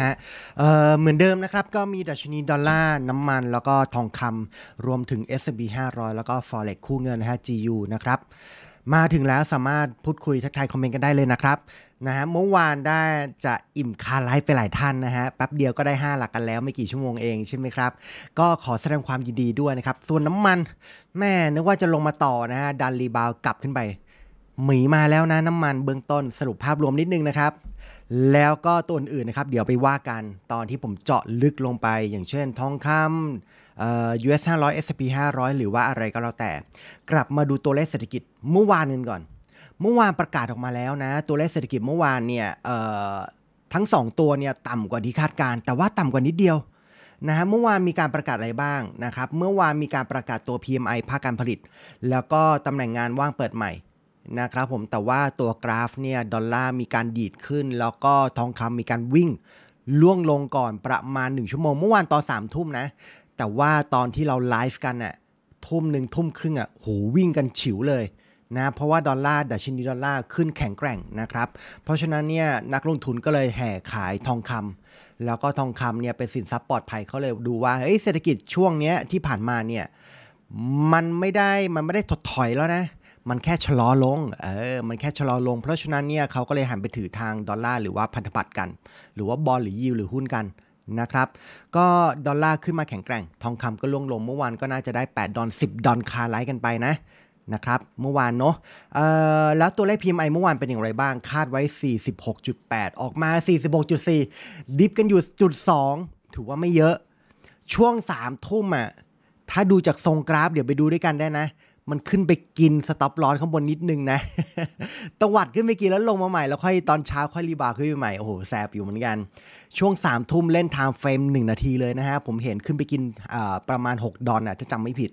ฮะเอ่อเหมือนเดิมนะครับก็มีดัชนี ดอลลาร์ น้ำมันแล้วก็ทองคำรวมถึง S&P 500 แล้วก็ Forex คู่เงินนะฮะ GU นะครับมาถึงแล้วสามารถพูดคุยทักทายคอมเมนต์กันได้เลยนะครับนะฮะเมื่อวานได้จะอิ่มคาไลฟ์ไปหลายท่านนะฮะแป๊บเดียวก็ได้ 5 หลักกันแล้วไม่กี่ชั่วโมงเองใช่ไหมครับก็ขอแสดงความยินดีด้วยนะครับ ส่วนน้ำมัน แม่นึกว่าจะลงมาต่อนะฮะดันรีบาวกลับขึ้นไป หมีมาแล้วนะน้ำมัน เบื้องต้นสรุปภาพรวมนิดนึงนะครับแล้วก็ตัวอื่นนะครับ เดี๋ยวไปว่ากัน ตอนที่ผมเจาะลึกลงไปอย่างเช่นทองคำ US 500 S&P 500 หรือว่าอะไรก็แล้วแต่ กลับมาดูตัวเลขเศรษฐกิจเมื่อวานกันก่อน เมื่อวานประกาศออกมาแล้วนะ ตัวเลขเศรษฐกิจเมื่อวานเนี่ยทั้ง 2 ตัวเนี่ย ต่ำกว่าที่คาดการ แต่ว่าต่ำกว่านิดเดียวนะฮะเมื่อวานมีการประกาศอะไรบ้างนะครับเมื่อวานมีการประกาศตัว PMI ภาคการผลิต แล้วก็ตำแหน่งงานว่างเปิดใหม่นะครับผมแต่ว่าตัวกราฟเนี่ยดอลลาร์มีการดีดขึ้น แล้วก็ทองคำมีการวิ่งล่วงลงก่อนประมาณ 1ชั่วโมงเมื่อวานตอน3ทุ่มนะแต่ว่าตอนที่เราไลฟ์กันอะ่ะทุ่มหนึ่งทุ่มครึ่งอะ่ะโหวิ่งกันฉิวเลยนะเพราะว่าดอลลาร์ดัชนีดอลลาร์ขึ้นแข็งแกร่งนะครับเพราะฉะนั้นเนี่ยนักลงทุนก็เลยแห่ขายทองคำ แล้วก็ทองคำเนี่ยเป็นสินทรัพย์ปลอดภัยเขาเลยดูว่าเฮ้ยเศรษฐกิจช่วงเนี้ยที่ผ่านมาเนี่ยมันไม่ได้มันไม่ได้ถดถอยแล้วนะมันแค่ชะลอลง เออ มันแค่ชะลอลง เพราะฉะนั้นเนี่ยเขาก็เลยหันไปถือทางดอลลาร์ หรือว่าพันธบัตรกัน หรือว่าบอลหรือยิวหรือหุ้นกันนะครับ ก็ดอลลาร์ขึ้นมาแข็งแกร่ง ทองคำก็ล่วงลงเมื่อวานก็น่าจะได้ 8 ดอล10 ดอลคาไลท์กันไปนะ นะครับเมื่อวานเนาะแล้วตัวเลข PMI เมื่อวานเป็นอย่างไรบ้าง คาดไว้ 46.8 ออกมา46.4ดิฟกันอยู่จุด2ถือว่าไม่เยอะ ช่วง3ทุ่มอะถ้าดูจากทรงกราฟ เดี๋ยวไปดูด้วยกันได้นะมันขึ้นไปกินสต็อปร้อนข้างบนนิดนึงนะ ตวัดขึ้นไปกินแล้วลงมาใหม่ แล้วค่อยตอนเช้าค่อยรีบาร์ขึ้นไปใหม่โอ้โหแสบอยู่เหมือนกัน ช่วง3ามทุ่มเล่นไทม์เฟรม 1 นาทีเลยนะฮะ ผมเห็นขึ้นไปกินประมาณ 6 ดอนอ่ะถ้าจำไม่ผิด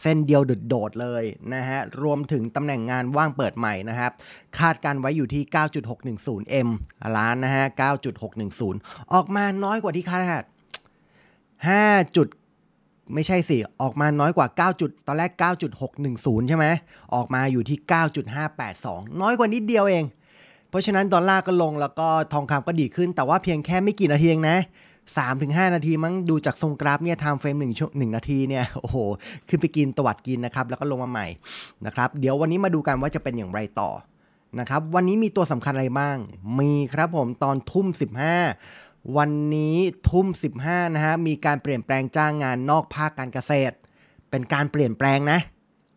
เส้นเดียวโดดเลยนะฮะ รวมถึงตำแหน่งงานว่างเปิดใหม่นะครับคาดการไว้อยู่ที่9.610 M ล้านนะฮะ9.610 ออกมาน้อยกว่าที่คาด5.9ไม่ใช่สิ ออกมาน้อยกว่า9ตอนแรก 9.610 ใช่ไหมออกมาอยู่ที่ 9.582 น้อยกว่านิดเดียวเอง เพราะฉะนั้นดอลลาร์ก็ลงแล้วก็ทองคำก็ดีขึ้น แต่ว่าเพียงแค่ไม่กี่นาทีเองนะ 3-5 นาทีมั้งดูจากทรงกราฟเนี่ยไทม์เฟรม1ชั่ว1นาทีเนี่ย โอ้โห ขึ้นไปกินตวัดกินนะครับ แล้วก็ลงมาใหม่นะครับเดี๋ยววันนี้มาดูกันว่าจะเป็นอย่างไรต่อนะครับวันนี้มีตัวสำคัญอะไรบ้าง มีครับผมตอนทุ่ม15วันนี้ทุ่ม15นะฮะ มีการเปลี่ยนแปลงจ้างงานนอกภาคการเกษตร เป็นการเปลี่ยนแปลงนะ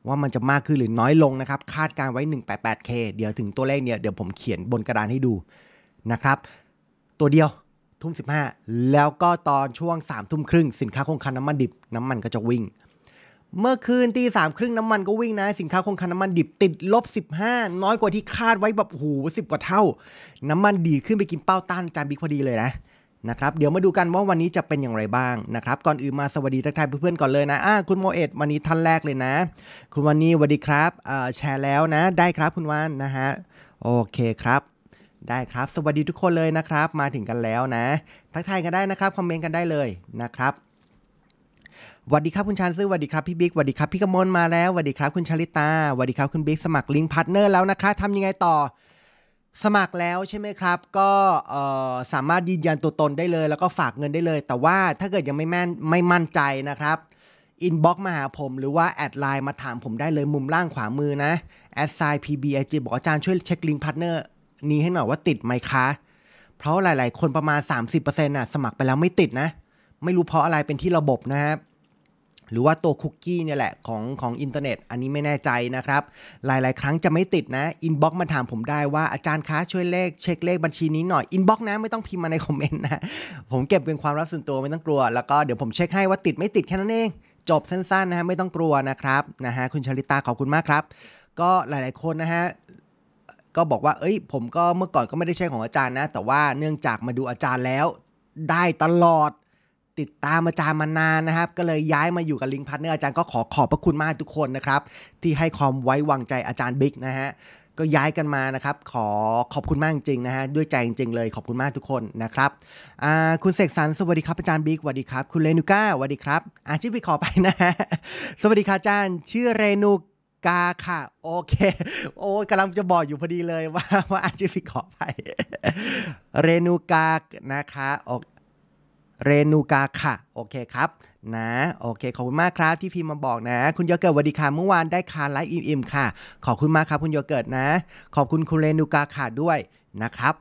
ว่ามันจะมากขึ้นหรือน้อยลงนะครับ คาดการไว้ 188K เดี๋ยวถึงตัวเลขเนี่ยเดี๋ยวผมเขียนบนกระดานให้ดูนะครับ ตัวเดียวทุ่ม15 แล้วก็ตอนช่วง 3 ทุ่มครึ่งสินค้าคงคันน้ำมันดิบน้ำมันก็จะวิ่ง เมื่อคืนตีสามครึ่งน้ำมันก็วิ่งนะสินค้าคงคันน้ำมันดิบติดลบ15น้อยกว่าที่คาดไว้แบบหูสิบกว่าเท่า น้ำมันดีขึ้นไปกินเป้าต้านจานบิ๊กพอดีเลยนะนะครับเดี๋ยวมาดูกันว่าวันนี้จะเป็นอย่างไรบ้างนะครับก่อนอื่นมาสวัสดีทักทายเพื่อนๆก่อนเลยนะอ่าคุณโมเอ็ดวันนี้ท่านแรกเลยนะคุณวันนี้สวัสดีครับแชร์แล้วนะได้ครับคุณวันนะฮะโอเคครับ ได้ครับสวัสดีทุกคนเลยนะครับมาถึงกันแล้วนะทักทายกันได้นะครับคอมเมนต์กันได้เลยนะครับสวัสดีครับคุณชานซื้อสวัสดีครับพี่บิ๊กสวัสดีครับพี่กมลมาแล้วสวัสดีครับคุณชาลิตาสวัสดีครับคุณบิ๊กสมัครลิงก์พาร์ทเนอร์แล้วนะคะทำยังไงต่อสมัครแล้วใช่ไหมครับ ก็สามารถยืนยันตัวตนได้เลย แล้วก็ฝากเงินได้เลย แต่ว่าถ้าเกิดยังไม่แม่นไม่มั่นใจนะครับอินบ็อกมาหาผมหรือว่าแอดไลน์มาถามผมได้เลยมุมล่างขวามือนะแอดไซน์พีบีไอจีบอกอาจารย์ช่วยเช็คลิง์พาร์ทเนอร์นี้ให้หน่อยว่าติดไหมคะ เพราะหลายๆคนประมาณ 30%น่ะสมัครไปแล้วไม่ติดนะ ไม่รู้เพราะอะไรเป็นที่ระบบนะครับหรือว่าตัวคุกกี้เนี่ยแหละ ของของอินเทอร์เน็ตอันนี้ไม่แน่ใจนะครับ หลายๆ ครั้งจะไม่ติดนะอินบ็อกซ์มาถามผมได้ว่าอาจารย์คะช่วยเลข เช็คเลขบัญชีนี้หน่อยอินบ็อกซ์นะ ไม่ต้องพิมพ์มาในคอมเมนต์นะ ผมเก็บเป็นความลับส่วนตัวไม่ต้องกลัวแล้วก็เดี๋ยวผมเช็คให้ว่าติดไม่ติดแค่นั้นเอง จบสั้นๆนะฮะไม่ต้องกลัวนะครับนะฮะคุณชลิตาขอบคุณมากครับก็หลายๆคนนะฮะก็บอกว่าเอ้ยผมก็เมื่อก่อนก็ไม่ได้ใช่ของอาจารย์นะแต่ว่าเนื่องจากมาดูอาจารย์แล้วได้ตลอดติดตามอาจารย์มานานนะครับก็เลยย้ายมาอยู่กับลิงพัฒเนอร์อาจารย์ก็ขอขอบพระคุณมากทุกคนนะครับที่ให้ความไว้วางใจอาจารย์บิ๊กนะฮะก็ย้ายกันมานะครับขอขอบคุณมากจริงนะฮะด้วยใจจริงๆเลย ขอบคุณมากทุกคนนะครับคุณเสกสรรสวัสดีครับอาจารย์บิ๊กสวัสดีครับคุณเรนูก้าสวัสดีครับอาชีพไปขอไปนะฮะสวัสดีครับอาจารย์ชื่อเรนูกาค่ะโอเคโอ้กำลังจะบอกอยู่พอดีเลยว่าว่าอาชีพขอไปเรนูกานะคะโอเคเรนูกาค่ะโอเคครับนะโอเคขอบคุณมากครับที่พิมพ์มาบอกนะคุณโยเกิร์ตวัสดีค่ะเมื่อวานได้คาไลฟ์อิ่มๆค่ะ ขอบคุณมากครับคุณโยเกิร์ตนะ ขอบคุณคุณเรนูกาค่ะด้วยนะครับ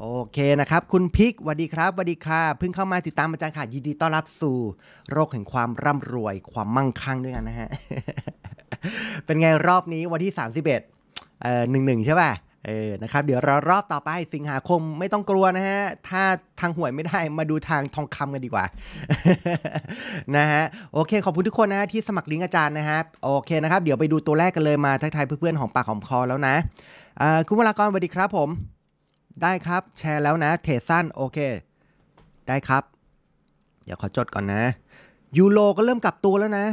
โอเคนะครับคุณพิกวัสดีครับวัสดีค่ะเพิ่งเข้ามาติดตามอาจารย์ค่ะยินดีต้อนรับสู่โรคแห่งความร่ำรวยความมั่งคั่งด้วยกันนะฮะเป็นไงรอบนี้วันที่31เอ่อหนึ่งหนึ่งใช่ป่ะเออนะครับเดี๋ยวเรารอบต่อไปสิงหาคมไม่ต้องกลัวนะฮะ ถ้าทางหวยไม่ได้มาดูทางทองคำกันดีกว่า นะฮะ โอเค ขอบคุณทุกคนนะที่สมัครลิงก์อาจารย์นะครับ โอเคนะครับ เดี๋ยวไปดูตัวแรกกันเลยมาทักทายเพื่อนๆของปากของคอแล้วนะ คุณวรากรสวัสดีครับผม ได้ครับแชร์แล้วนะเทสั้นโอเค ได้ครับ เดี๋ยวขอจดก่อนนะ ยูโรก็เริ่มกลับตัวแล้วนะ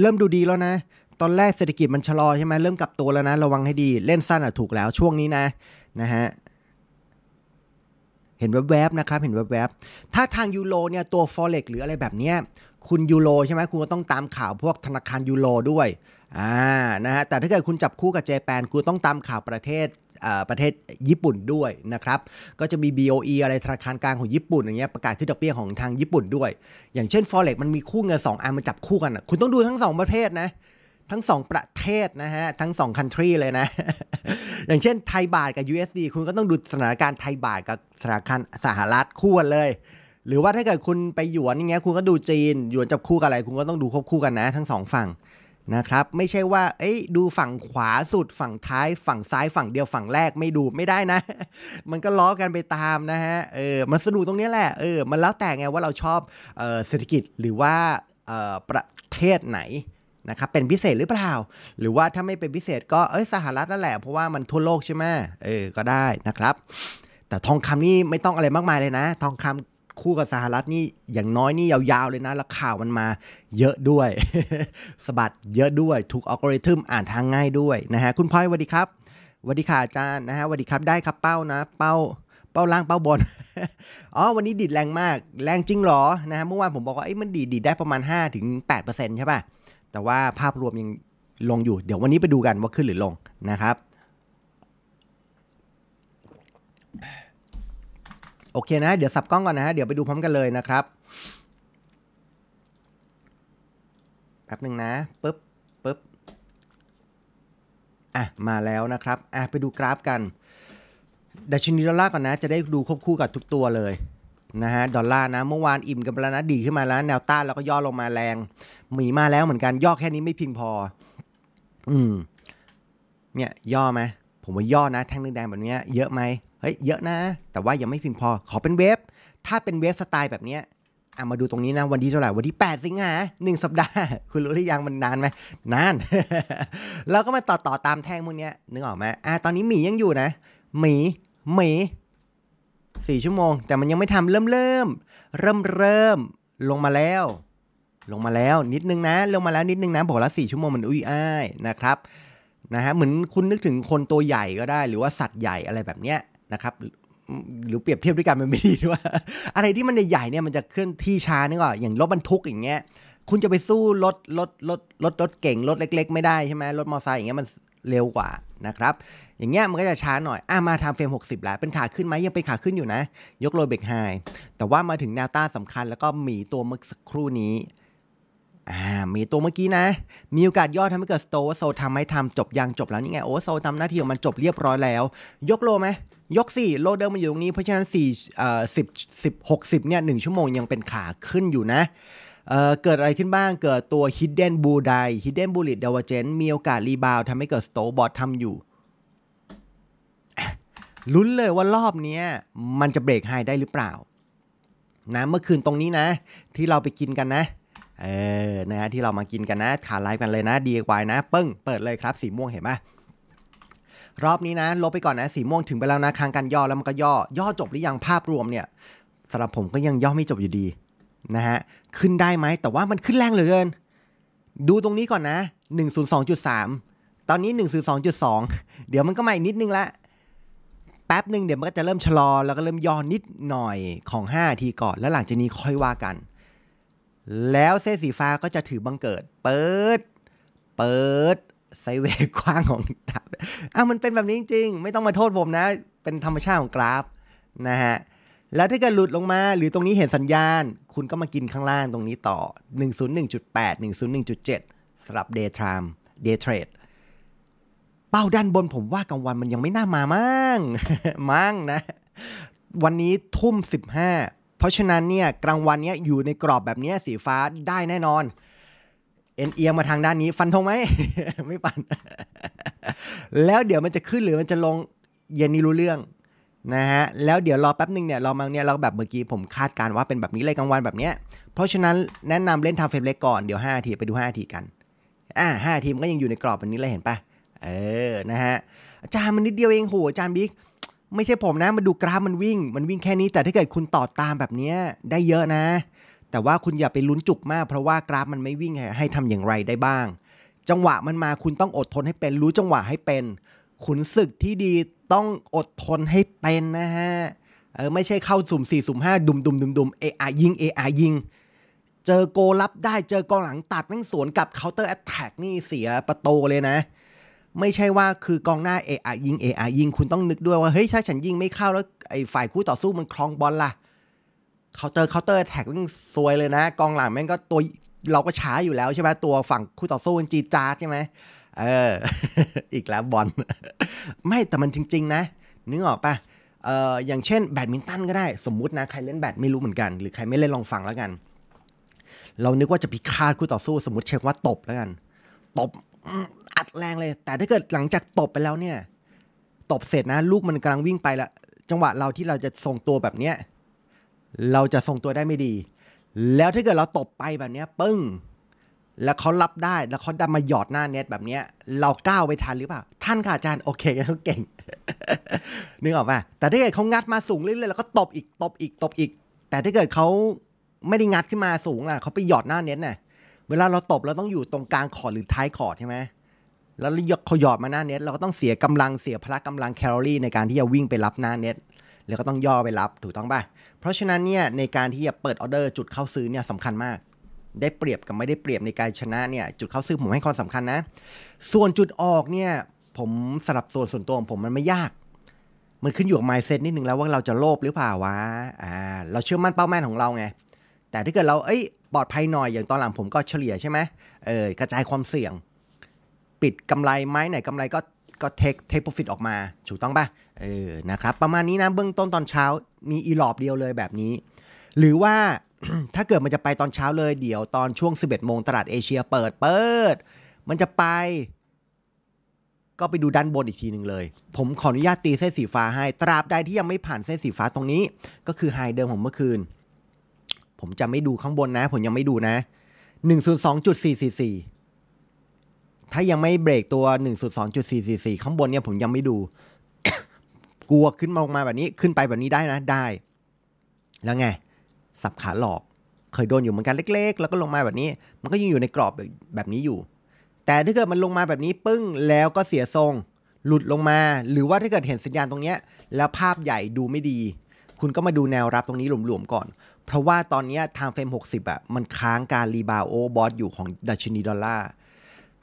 เริ่มดูดีแล้วนะตอนแรกเศรษฐกิจมันชะลอใช่ไหมเริ่มกลับตัวแล้วนะ ระวังให้ดีเล่นสั้นอ่ะถูกแล้วช่วงนี้นะนะฮะเห็นแวบๆนะครับเห็นแวบๆถ้าทางยูโรเนี่ยตัวฟอเร็กหรืออะไรแบบเนี้ยคุณยูโรใช่ไหมคุณก็ต้องตามข่าวพวกธนาคารยูโรด้วยอ่านะฮะแต่ถ้าเกิดคุณจับคู่กับเจแปนคุณต้องตามข่าวประเทศประเทศญี่ปุ่นด้วยนะครับก็จะมี BOE อะไรธนาคารกลางของญี่ปุ่นอย่างเงี้ยประกาศขึ้นดอกเบี้ยของทางญี่ปุ่นด้วย อย่างเช่น forex มันมีคู่เงิน2อันมันจับคู่กันคุณต้องดูทั้ง 2 ประเทศนะทั้งสองประเทศนะฮะทั้งสองคันทรีเลยนะอย่างเช่นไทยบาทกับ USD คุณก็ต้องดูสถานการณ์ไทยบาทกับสถานการณ์สหรัฐคู่กันเลย หรือว่าถ้าเกิดคุณไปหยวนอย่างเงี้ยคุณก็ดูจีนหยวนจับคู่กับอะไร คุณก็ต้องดูควบคู่กันนะ ทั้งสองฝั่งนะครับ ไม่ใช่ว่าเอ้ยดูฝั่งขวาสุดฝั่งท้ายฝั่งซ้ายฝั่งเดียวฝั่งแรกไม่ดูไม่ได้นะ มันก็ล้อกันไปตามนะฮะเออมันสนุกตรงนี้แหละเออมันแล้วแต่ไงว่าเราชอบเศรษฐกิจหรือว่าประเทศไหนนะครับเป็นพิเศษหรือเปล่าหรือว่าถ้าไม่เป็นพิเศษ ก็เอ้ยสหรัฐนั่นแหละเพราะว่ามันทั่วโลกใช่ไหมเออก็ได้นะครับ แต่ทองคำนี่ไม่ต้องอะไรมากมายเลยนะ ทองคำคู่กับสหรัฐนี่อย่างน้อยนี่ยาวๆเลยนะแล้วข่าวมันมาเยอะด้วยสบัดเยอะด้วยถูกอัลกอริทึมอ่านทางง่ายด้วยนะฮะคุณพลอยสวัสดีครับสวัสดีค่ะอาจารย์นะฮะสวัสดีครับได้ครับเป้านะ เป้าเป้าล่างเป้าบนอ๋อวันนี้ดีดแรงมากแรงจริงหรอนะฮะเมื่อวานผมบอกว่าไอ้มันดีดดีดได้ประมาณ5-8%ใช่ป่ะแต่ว่าภาพรวมยังลงอยู่ เดี๋ยววันนี้ไปดูกันว่าขึ้นหรือลงนะครับ โอเคนะ เดี๋ยวสับกล้องก่อนนะฮะ เดี๋ยวไปดูพร้อมกันเลยนะครับ แป๊บหนึ่งนะปึ๊บปึ๊บ อ่ะมาแล้วนะครับ อ่ะไปดูกราฟกัน ดัชนีดอลลาร์ก่อนนะ จะได้ดูควบคู่กับทุกตัวเลยนะฮะดอลลาร์นะ เมื่อวานอิ่มกันไปแล้วนะดีขึ้นมาแล้ว แนวต้านเราก็ย่อลงมาแรงหมีมาแล้วเหมือนกันย่อแค่นี้ไม่เพียงพอ อืมเนี่ยย่อไหมผมว่าย่อนะแท่งแดงแบบนี้เยอะไหมเฮ้ยเยอะนะ แต่ว่ายังไม่เพียงพอ ขอเป็นเวฟถ้าเป็นเวฟสไตล์แบบเนี้อ่ะมาดูตรงนี้นะวันที่เท่าไหร่วันที่ 8 สิงหาหนึ่งสัปดาห์ คุณรู้ที่ยังมันนานไหมนานเราก็มาต่อต่อตามแท่งพวกนี้นึกออกไหมอ่ะตอนนี้หมียังอยู่นะ หมีหมี4 ชั่วโมงแต่มันยังไม่ทำเริ่มเริ่มเริ่มเริ่มลงมาแล้ว ลงมาแล้วนิดนึงนะลงมาแล้วนิดนึงนะบอกแล้ว่ชั่วโมงมันอุ้ยอ้ายนะครับนะฮะเหมือนคุณนึกถึงคนตัวใหญ่ก็ได้หรือว่าสัตว์ใหญ่อะไรแบบเนี้ยนะครับ หรือเปรียบเทียบด้วยกันมันไม่ดีด้วยอะไรที่มันใหญ่เนี่ยมันจะเคลื่อนที่ช้านี่ก่อนอย่างรถบรรทุกอย่างเงี้ย คุณจะไปสู้รถรถรถรถรถเก่งรถเล็กๆไม่ได้ใช่ไหมรถมอเตอร์ไซค์อย่างเงี้ยมันเร็วกว่านะครับ อย่างเงี้ยมันก็จะช้าหน่อย อ่ะมาทำเฟรม 60แล้ว เป็นขาขึ้นไหมยังเป็นขาขึ้นอยู่นะ ยกโรยเบรกไฮ แต่ว่ามาถึงแนวต้านสำคัญแล้วก็มีตัวเมื่อสักครู่นี้ อ่ามีตัวเมื่อกี้นะ มีโอกาสย่อทำให้เกิดสโตโซทำให้ทำจบยังจบแล้วนี่ไง โอ้โซทำหน้าที่ของมันจบเรียบร้อยแล้ว ยกโลไหมยกสี่โลเดิมมันอยู่ตรงนี้ เพราะฉะนั้น4เอ่อ10 10 60เนี่ย1ชั่วโมงยังเป็นขาขึ้นอยู่นะเกิดอะไรขึ้นบ้าง เกิดตัว Hidden b u l l Day Hidden Bullet d i v e r g e n c มีโอกาสรีบาวทำให้เกิด s t o p b o t ทำอยู่ ลุ้นเลยว่ารอบนี้มันจะเบรกไฮได้หรือเปล่านะเมื่อคืนตรงนี้นะ ที่เราไปกินกันนะ เออ นะฮะ ที่เรามากินกันนะ ขาไลฟ์กันเลยนะ DIY นะ เปิ้ง เปิดเลยครับ สีม่วงเห็นปะรอบนี้นะ ลบไปก่อนนะ สีม่วงถึงไปแล้วนะคางกันย่อแล้วมันก็ย่อ ย่อจบหรือยัง ภาพรวมเนี่ยสำหรับผมก็ยังย่อไม่จบอยู่ดีนะฮะ ขึ้นได้ไหมแต่ว่ามันขึ้นแรงเหลือเกิน ดูตรงนี้ก่อนนะ 102.3 ตอนนี้102.2 เดี๋ยวมันก็มาอีกนิดนึงละ แป๊บหนึ่งเดี๋ยวมันก็จะเริ่มชะลอ แล้วก็เริ่มย่อนนิดหน่อยของ 5 ทีก่อน แล้วหลังจากนี้ค่อยว่ากัน แล้วเส้นสีฟ้าก็จะถือบังเกิด เปิด เปิดไซเวกว้างของดาบอ้ามันเป็นแบบนี้จริงๆไม่ต้องมาโทษผมนะ เป็นธรรมชาติของกราฟนะฮะแล้วถ้าเกิดหลุดลงมาหรือตรงนี้เห็นสัญญาณคุณก็มากินข้างล่างตรงนี้ต่อ 101.8 101.7สำหรับ day time day trade เป้าด้านบนผมว่ากลางวันมันยังไม่น่ามามั่งมั่งนะ วันนี้ทุ่ม 15 เพราะฉะนั้นเนี่ยกลางวันเนี้ยอยู่ในกรอบแบบนี้สีฟ้าได้แน่นอน เอ็นเอียงมาทางด้านนี้ฟันทงไหม ไม่ฟัน แล้วเดี๋ยวมันจะขึ้นหรือมันจะลง เย็นนี้รู้เรื่องนะฮะแล้วเดี๋ยวรอแป๊บหนึ่งเนี่ยเรามาเนี่ยเราแบบเมื่อกี้ผมคาดการว่าเป็นแบบนี้เลยกลางวันแบบเนี้ยเพราะฉะนั้นแนะนำเล่นทำเฟรมเล็กก่อน เดี๋ยว5ทีไปดู5ทีกันอ่าห้าทีมันก็ยังอยู่ในกรอบแบบนี้เลยเห็นปะเออนะฮะ อาจารย์มันนิดเดียวเองโหอาจารย์บิ๊ก ไม่ใช่ผมนะมาดูกราฟมันวิ่ง มันวิ่งแค่นี้ แต่ถ้าเกิดคุณต่อตามแบบเนี้ยได้เยอะนะ แต่ว่าคุณอย่าไปลุ้นจุกมากเพราะว่ากราฟมันไม่วิ่งให้ทำอย่างไรได้บ้าง จังหวะมันมาคุณต้องอดทนให้เป็นรู้จังหวะให้เป็นขุนศึกที่ดีต้องอดทนให้เป็นนะฮะเออไม่ใช่เข้าสุ่ม4 สุ่ม5 ดุมดุมดุมดุมเอไอยิงเอไอยิงเจอโกรับได้เจอกองหลังตัดแม่งสวนกับเคาน์เตอร์แอตแทกนี่เสียประตูเลยนะ ไม่ใช่ว่าคือกองหน้าเอไอยิงเอไอยิงคุณต้องนึกด้วยว่าเฮ้ยถ้าฉันยิงไม่เข้าแล้วไอ้ฝ่ายคู่ต่อสู้มันคลองบอลล่ะเคาน์เตอร์เคาน์เตอร์แท็กแม่งซวยเลยนะ กองหลังแม่งก็ตัวเราก็ช้าอยู่แล้วใช่ไหมตัวฝั่งคู่ต่อสู้มันจีจาร์ใช่ไหมเออ อีกแล้วบอลไม่แต่มันจริงๆ นะนึกออกปะเอ่ออย่างเช่นแบดมินตันก็ได้สมมุตินะใครเล่นแบดไม่รู้เหมือนกันหรือใครไม่เล่นลองฟังแล้วกัน เรานึกว่าจะพิฆาตคู่ต่อสู้ สมมติเช็คว่าตบแล้วกัน ตบอัดแรงเลย แต่ถ้าเกิดหลังจากตบไปแล้วเนี่ยตบเสร็จนะ ลูกมันกำลังวิ่งไปละจังหวะเราที่เราจะทรงตัวแบบเนี้ย เราจะทรงตัวได้ไม่ดี แล้วถ้าเกิดเราตบไปแบบเนี้ยปึ้งแล้วเขารับได้แล้วเขาดันมาหยอดหน้าเน็ตแบบเนี้ยเราก้าวไปทัน หรือเปล่าท่านค่ะอาจารย์โอเคเขาเก่งนึกออกป่ะแต่ถ้าเกิดเขางัดมาสูงเรื่อยๆแล้วก็ตบอีกตบอีกตบอีก แต่ถ้าเกิดเขาไม่ได้งัดขึ้นมาสูงล่ะเขาไปหยอดหน้าเน็ตน่ะเวลาเราตบเราต้องอยู่ตรงกลางขอดหรือท้ายขอดใช่ไหมแล้วเขาหยอดมาหน้าเน็ตเราก็ต้องเสียกำลังเสียพละกำลังแคลอรี่ในการที่จะวิ่งไปรับหน้าเน็ตแล้วก็ต้องย่อไปรับถูกต้องป่ะเพราะฉะนั้นเนี่ยในการที่จะเปิดออเดอร์จุดเข้าซื้อเนี่ยสำคัญมากได้เปรียบกับไม่ได้เปรียบในการชนะเนี่ย จุดเข้าซื้อผมให้ความสำคัญนะ ส่วนจุดออกเนี่ย ผมสลับส่วนส่วนตัวของผมมันไม่ยาก มันขึ้นอยู่กับไมล์เซตนิดนึงแล้วว่าเราจะโลภหรือเปล่าวะอ่าเราเชื่อมั่นเป้าแม่นของเราไง แต่ถ้าเกิดเราเอ้ยปลอดภัยหน่อยอย่างตอนหลังผมก็เฉลี่ยใช่ไหมเออกระจายความเสี่ยง ปิดกำไรไหมไหนกำไรก็ก็เทคเทคโปรฟิตออกมาถูกต้องปะเออนะครับประมาณนี้นะเบื้องต้นตอนเช้ามีอีหลอบเดียวเลยแบบนี้หรือว่าถ้าเกิดมันจะไปตอนเช้าเลยเดี๋ยว ตอนช่วง11โมงตลาดเอเชียเปิดเปิด มันจะไป ก็ไปดูด้านบนอีกทีหนึ่งเลย ผมขออนุญาตตีเส้นสีฟ้าให้ ตราบใดที่ยังไม่ผ่านเส้นสีฟ้าตรงนี้ ก็คือไฮเดิมของเมื่อคืน ผมจะไม่ดูข้างบนนะผมยังไม่ดูนะ 102.444 ถ้ายังไม่เบรกตัว 102.444ข้างบนเนี่ยผมยังไม่ดู กลัวขึ้นมาลงมาแบบนี้ขึ้นไปแบบนี้ได้นะได้ แล้วไงสับขาหลอก เคยโดนอยู่เหมือนกันเล็กๆ แล้วก็ลงมาแบบนี้ มันก็ยังอยู่ในกรอบแบบนี้อยู่ แต่ถ้าเกิดมันลงมาแบบนี้ ปึ้งแล้วก็เสียทรง หลุดลงมา หรือว่าถ้าเกิดเห็นสัญญาณตรงเนี้ยแล้วภาพใหญ่ดูไม่ดี คุณก็มาดูแนวรับตรงนี้หลวมๆก่อน เพราะว่าตอนนี้ทางเฟรม60อ่ะ มันค้างการรีบาวโอบอสอยู่ของดัชนีดอลลาร์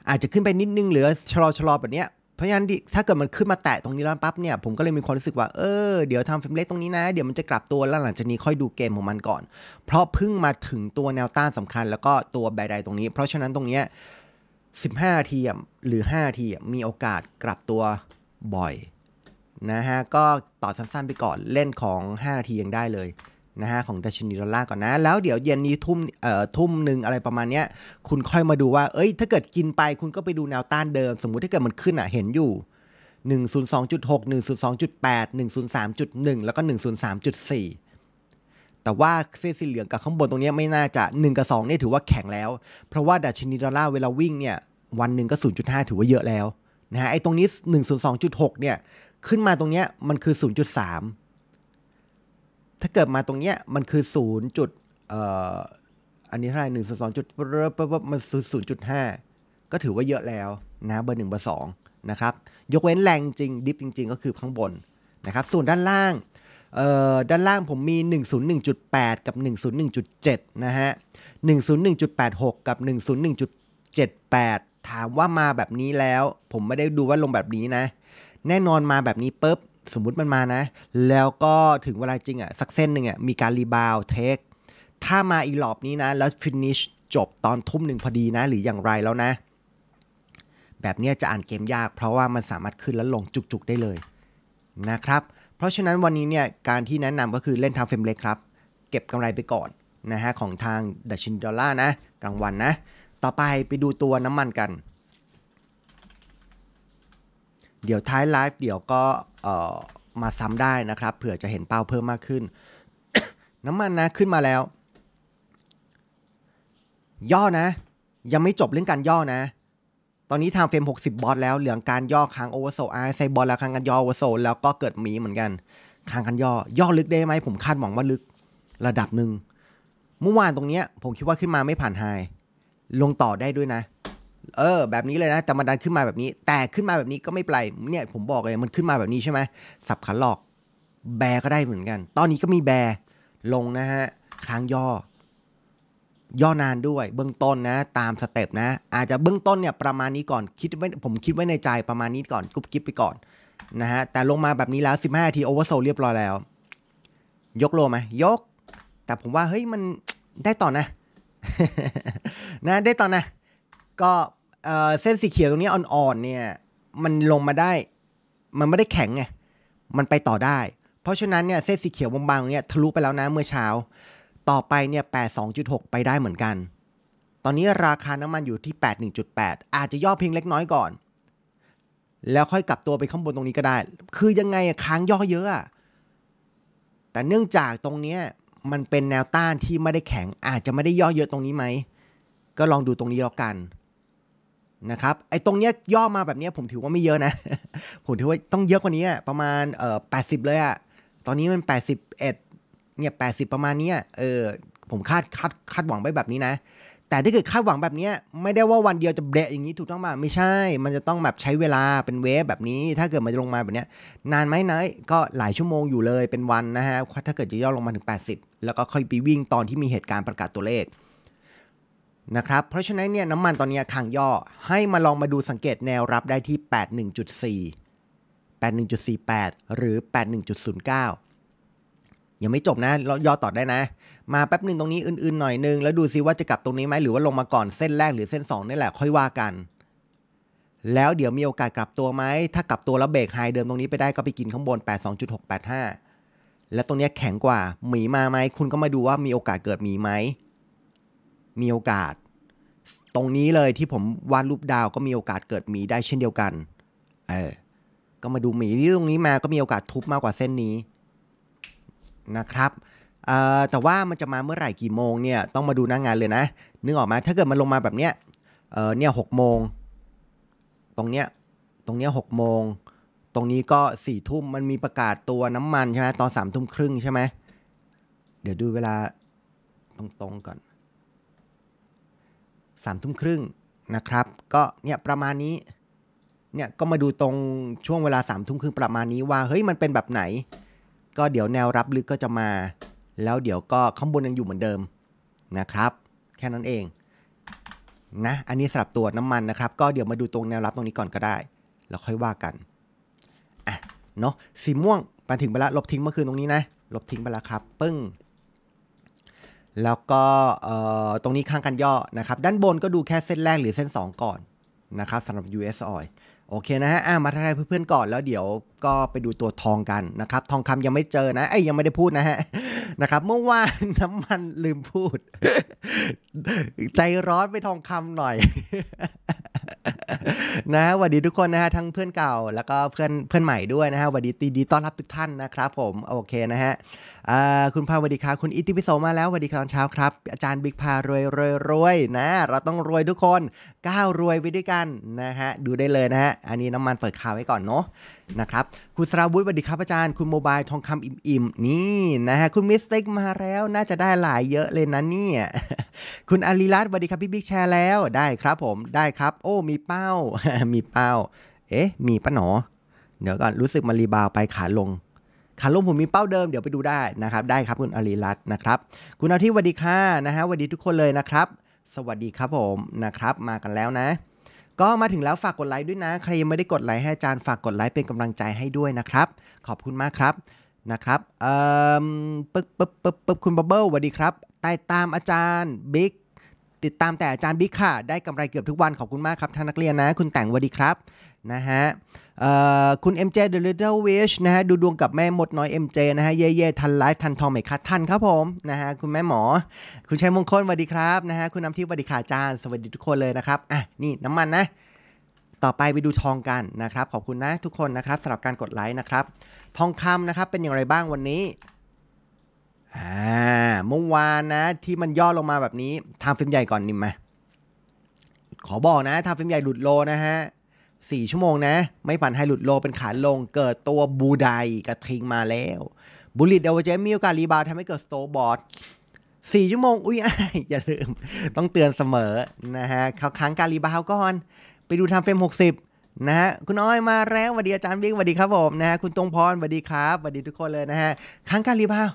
อาจจะขึ้นไปนิดนึงหรือชะลอชะลอแบบเนี้ยเพราะฉะนั้นถ้าเกิดมันขึ้นมาแตะตรงนี้แล้วปั๊บเนี่ย ผมก็เลยมีความรู้สึกว่า เออเดี๋ยวทำเฟรมเล็กตรงนี้นะ เดี๋ยวมันจะกลับตัวแล้วหลังจากนี้ค่อยดูเกมของมันก่อน เพราะเพิ่งมาถึงตัวแนวต้านสำคัญแล้วก็ตัวแบดไดตรงนี้ เพราะฉะนั้นตรงเนี้ย15ทีหรือ5ทีมีโอกาสกลับตัวบ่อยนะฮะก็ต่อสั้นๆไปก่อนเล่นของ 5 นาทียังได้เลยนะฮะของดัชนีดอลลาร์ก่อนนะ แล้วเดี๋ยวเย็นนี้ทุ่มเอ่อทุ่มหนึ่งอะไรประมาณเนี้ย คุณค่อยมาดูว่าเอ้ยถ้าเกิดกินไปคุณก็ไปดูแนวต้านเดิม สมมุติถ้าเกิดมันขึ้นอ่ะเห็นอยู่ 102.6 102.8 103.1 แล้วก็103.4 แต่ว่าเส้นสีเหลืองกับข้างบนตรงนี้ไม่น่าจะ 1 กับ2นี่ถือว่าแข็งแล้วเพราะว่าดัชนีดอลลาร์เวลาวิ่งเนี่ยวันหนึ่งก็ 0.5ถือว่าเยอะแล้วนะฮะไอ้ตรงนี้ 102.6เนี่ยขึ้นมาตรงเนี้ยมันคือ 0.3ถ้าเกิดมาตรงเนี้ยมันคือศูนย์จุดอันนี้เท่าไหร่หนึ่งสองจุดมันศูนย์จุดห้าก็ถือว่าเยอะแล้วนะเบอร์หนึ่งเบอร์สองนะครับ ยกเว้นแรงจริงดิฟจริงๆก็คือข้างบนนะครับส่วนด้านล่างด้านล่างผมมี 101.8 กับ 101.7 นะฮะ 101.86 กับ 101.78 ถามว่ามาแบบนี้แล้ว ผมไม่ได้ดูว่าลงแบบนี้นะ แน่นอนมาแบบนี้ปุ๊บสมมุติมันมานะ แล้วก็ถึงเวลาจริงอะสักเส้นหนึ่งอะมีการรีบาวเทคถ้ามาอีหลอบนี้นะ แล้วฟินิชจบตอนทุ่มหนึ่งพอดีนะ หรืออย่างไรแล้วนะ แบบนี้จะอ่านเกมยาก เพราะว่ามันสามารถขึ้นและลงจุกๆได้เลยนะครับ เพราะฉะนั้นวันนี้เนี่ยการที่แนะนำก็คือเล่นทางเฟรมเล็กครับ เก็บกำไรไปก่อนนะฮะของทางดัชนีดอลลาร์นะกลางวันนะต่อไปไปดูตัวน้ำมันกัน เดี๋ยวท้ายไลฟ์เดี๋ยวก็มาซ้ำได้นะครับ เผื่อจะเห็นเป้าเพิ่มมากขึ้น น้ำมันนะขึ้นมาแล้ว ย่อนะ ยังไม่จบเรื่องการย่อนะ ตอนนี้ทำเฟรม60บอสแล้วเหลืองการย่อค้างโอเวอร์โซไอไซบอลแล้วค้างกันย่อโอเวอร์โซแล้วก็เกิดมีเหมือนกันค้างกันย่อ ย่อลึกได้ไหมผมคาดหวังว่าลึกระดับหนึ่งเมื่อวานตรงเนี้ยผมคิดว่าขึ้นมาไม่ผ่านไฮลงต่อได้ด้วยนะเออแบบนี้เลยนะแต่มันดันขึ้นมาแบบนี้ แต่ขึ้นมาแบบนี้ก็ไม่เป็นไรเนี่ย ผมบอกเลยมันขึ้นมาแบบนี้ใช่ไหมสับขาหลอกแบก็ได้เหมือนกัน ตอนนี้ก็มีแบลงนะฮะค้างย่อ ย่อนานด้วย เบื้องต้นนะ ตามสเต็ปนะ อาจจะเบื้องต้นเนี่ยประมาณนี้ก่อนคิดไว้ผมคิดไว้ในใจประมาณนี้ก่อนกุ๊บกิ๊บไปก่อนนะฮะแต่ลงมาแบบนี้แล้ว 15นาทีโอเวอร์โซลเรียบร้อยแล้ว ยกโลไหมยก แต่ผมว่าเฮ้ยมันได้ต่อนะ นะได้ต่อนะ ก็เส้นสีเขียวตรงนี้อ่อนๆเนี่ยมันลงมาได้ มันไม่ได้แข็งไง มันไปต่อได้ เพราะฉะนั้นเนี่ยเส้นสีเขียวบางๆเนี่ยทะลุไปแล้วนะ เมื่อเช้า ต่อไปเนี่ยแปดสองจุดหกไปได้เหมือนกัน ตอนนี้ราคาน้ำมันอยู่ที่แปดหนึ่งจุดแปดอาจจะย่อเพียงเล็กน้อยก่อน แล้วค่อยกลับตัวไปข้างบนตรงนี้ก็ได้ คือยังไงค้างย่อเยอะแต่เนื่องจากตรงนี้มันเป็นแนวต้านที่ไม่ได้แข็งอาจจะไม่ได้ย่อเยอะตรงนี้ไหมก็ลองดูตรงนี้แล้วกันนะครับไอ้ตรงเนี้ยย่อมาแบบเนี้ยผมถือว่าไม่เยอะนะ ผมถือว่าต้องเยอะกว่านี้ประมาณเออแปเลยอะตอนนี้มันแปดสิบเอ็ดเนี่ยแปดสิบประมาณเนี้ยเออผมคาดคาดคาดหวังไปแบบนี้นะ แต่ถ้าเกิดคาดหวังแบบนี้ไม่ได้ว่าวันเดียวจะเบะอย่างนี้ถูกต้องป่ะไม่ใช่ มันจะต้องแบบใช้เวลาเป็นเวฟแบบนี้ ถ้าเกิดมันจะลงมาแบบนี้นานไหมนก็หลายชั่วโมงอยู่เลยเป็นวันนะฮะถ้าเกิดจะย่อลงมาถึง 80 แล้วก็ค่อยไปวิ่งตอนที่มีเหตุการณ์ประกาศตัวเลขนะครับ เพราะฉะนั้นเนี่ยน้ำมันตอนนี้คางย่อให้มาลองมาดูสังเกตแนวรับได้ที่ 81.4 81.48 หรือ 81.09ยังไม่จบนะเราย่อต่อได้นะ มาแป๊บหนึ่งตรงนี้อื่นๆหน่อยนึง แล้วดูซิว่าจะกลับตรงนี้ไหมหรือว่าลงมาก่อนเส้นแรกหรือเส้น2นี่แหละค่อยว่ากัน แล้วเดี๋ยวมีโอกาสกลับตัวไหมถ้ากลับตัวแล้วเบรกไฮเดิมตรงนี้ไปได้ก็ไปกินข้างบน82.685 และตรงนี้แข็งกว่าหมีมาไหมคุณก็มาดูว่ามีโอกาสเกิดหมีไหมมีโอกาส ตรงนี้เลยที่ผมวาดรูปดาวก็มีโอกาสเกิดหมีได้เช่นเดียวกัน เออก็มาดูหมีที่ตรงนี้มาก็มีโอกาสทุบมากกว่าเส้นนี้นะครับแต่ว่ามันจะมาเมื่อไหร่กี่โมงเนี่ยต้องมาดูหน้างงานเลยนะ นึกออกมาถ้าเกิดมันลงมาแบบเนี้ยเออเนี่ยหกโมงตรงเนี้ยตรงเนี้ยหกโมงตรงนี้ก็สี่ทุ่มมันมีประกาศตัวน้ำมันใช่ไหมตอนสามทุ่มครึ่งใช่ไหมเดี๋ยวดูเวลาตรงๆก่อนสามทุ่มครึ่งนะครับ ก็เนี่ยประมาณนี้เนี่ยก็มาดูตรงช่วงเวลาสามทุ่มครึ่งประมาณนี้ว่าเฮ้ยมันเป็นแบบไหน ก็เดี๋ยวแนวรับลึกก็จะมา แล้วเดี๋ยวก็ข้างบนยังอยู่เหมือนเดิมนะครับ แค่นั้นเองนะอันนี้สำหรับตัวน้ำมันนะครับ ก็เดี๋ยวมาดูตรงแนวรับตรงนี้ก่อนก็ได้แล้วค่อยว่ากันอ่ะเนาะสีม่วงไปถึงไปละลบทิ้งเมื่อคืนตรงนี้นะลบทิ้งไปละครับปึ้งแล้วก็ตรงนี้ข้างกันย่อนะครับด้านบนก็ดูแค่เส้นแรกหรือเส้น 2 ก่อนนะครับสำหรับ US Oil โอเคนะฮะมาทักทายเพื่อนๆก่อน แล้วเดี๋ยวก็ไปดูตัวทองกันนะครับ ทองคำยังไม่เจอนะไอ้ยังไม่ได้พูดนะฮะนะครับเมื่อวานน้ำมันลืมพูด ใจร้อนไปทองคำหน่อยนะฮะสวัสดีทุกคนนะฮะทั้งเพื่อนเก่า แล้วก็เพื่อนเพื่อนใหม่ด้วยนะฮะสวัสดีตีดีต้อนรับทุกท่านนะครับ ผมโอเคนะฮะคุณพาสวัสดีครับคุณอิติปิโสมาแล้วสวัสดีตอนเช้าครับ อาจารย์บิ๊กพารวยรวยรวยนะ เราต้องรวยทุกคนก้าวรวยไปด้วยกันนะฮะดูได้เลยนะฮะ อันนี้น้ำมันเปิดข่าวไว้ก่อนเนาะนะครับ คุณสราวุฒิสวัสดีครับอาจารย์ คุณโมบายทองคำอิ่มๆ นี่นะฮะ คุณมิสเต็กมาแล้วน่าจะได้หลายเยอะเลยนะเนี่ย คุณอารีรัตสวัสดีครับ พี่บิ๊กแชร์แล้วได้ครับผมได้ครับ โอ้มีเป้ามีเป้าเอ๊ะมีปะหนอเดี๋ยวก่อนรู้สึกมารีบาวไปขาลงขาลงผมมีเป้าเดิมเดี๋ยวไปดูได้นะครับ ได้ครับคุณอารีรัตนะครับ คุณอาทิสวัสดีค่ะนะฮะสวัสดีทุกคนเลยนะครับสวัสดีครับผมนะครับ มากันแล้วนะ ก็มาถึงแล้วฝากกดไลค์ด้วยนะ ใครยังไม่ได้กดไลค์ให้อาจารย์ฝากกดไลค์เป็นกำลังใจให้ด้วยนะครับ ขอบคุณมากครับนะครับเอ่อปึ๊บปึ๊บปึ๊บปึ๊บคุณบับเบิ้ลสวัสดีครับใต้ตามอาจารย์บิ๊กติดตามแต่อาจารย์บิ๊กค่ะได้กำไรเกือบทุกวันขอบคุณมากครับท่านนักเรียนนะ คุณแต่งสวัสดีครับนะฮะคุณ MJ The Little Witch นะฮะดูดวงกับแม่มดน้อย MJ นะฮะเย่เย่ทันไลฟ์ ทันทองไหมคะทันครับผมนะฮะคุณแม่หมอ คุณชัยมงคลสวัสดีครับนะฮะคุณน้ำทิพย์สวัสดีค่ะาจา์สวัสดีทุกคนเลยนะครับอ่ะนี่น้ำมันนะ ต่อไปไปดูทองกันนะครับ ขอบคุณนะทุกคนนะครับสำหรับการกดไลค์นะครับ ทองคำนะครับเป็นอย่างไรบ้างวันนี้อ่าเมื่อวานนะที่มันย่อลงมาแบบนี้ทำฟิล์มใหญ่ก่อนนิ่มมาขอบอกนะทำฟิล์มใหญ่หลุดโลนะฮะ4 ชั่วโมงนะ ไม่ปั่นให้หลุดโลเป็นขาลงเกิดตัวบูไดกระทิงมาแล้วบุลิตเดวเจมีโอกาสรีบาวทำให้เกิดสโตบอร์ด่ชั่วโมงอุ้ยอย่าลืม ต้องเตือนเสมอนะฮะเขาค้างการรีบาวก่อนไปดูทำเฟรม60นะฮะคุณอ้อยมาแล้วสวัสดีอาจารย์บิ๊กสวัสดีครับผมนะฮะคุณตรงพรสวัสดีครับสวัสดีทุกคนเลยนะฮะค้างการรีบาว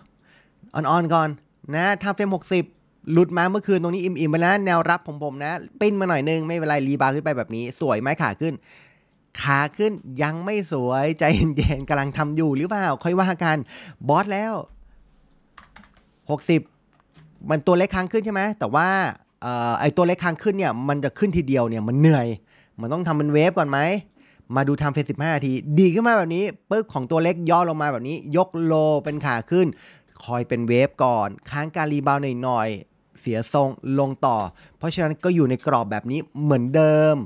อ่อนๆก่อนนะทำเฟรม60หลุดมาเมื่อคืนตรงนี้อิ่มๆไปแล้วแนวรับผมผมนะ ปิ้นมาหน่อยนึงไม่เป็นไรรีบาขึ้นไปแบบนี้ สวยไหมขาขึ้น ขาขึ้นยังไม่สวยใจเย็นๆกำลังทำอยู่หรือเปล่าค่อยว่ากันบอสแล้ว 60 มันตัวเล็กค้างขึ้นใช่ไหมแต่ว่าไอตัวเล็กค้างขึ้นเนี่ยมันจะขึ้นทีเดียวเนี่ยมันเหนื่อย มันต้องทำเป็นเวฟก่อนไหมมาดูทำเฟสสิบห้าที ดีขึ้นมาแบบนี้ปึ๊บของตัวเล็กย่อลงมาแบบนี้ ยกโลเป็นขาขึ้น คอยเป็นเวฟก่อนค้างการรีบาวหน่อยๆเสียทรงลงต่อ เพราะฉะนั้นก็อยู่ในกรอบแบบนี้เหมือนเดิม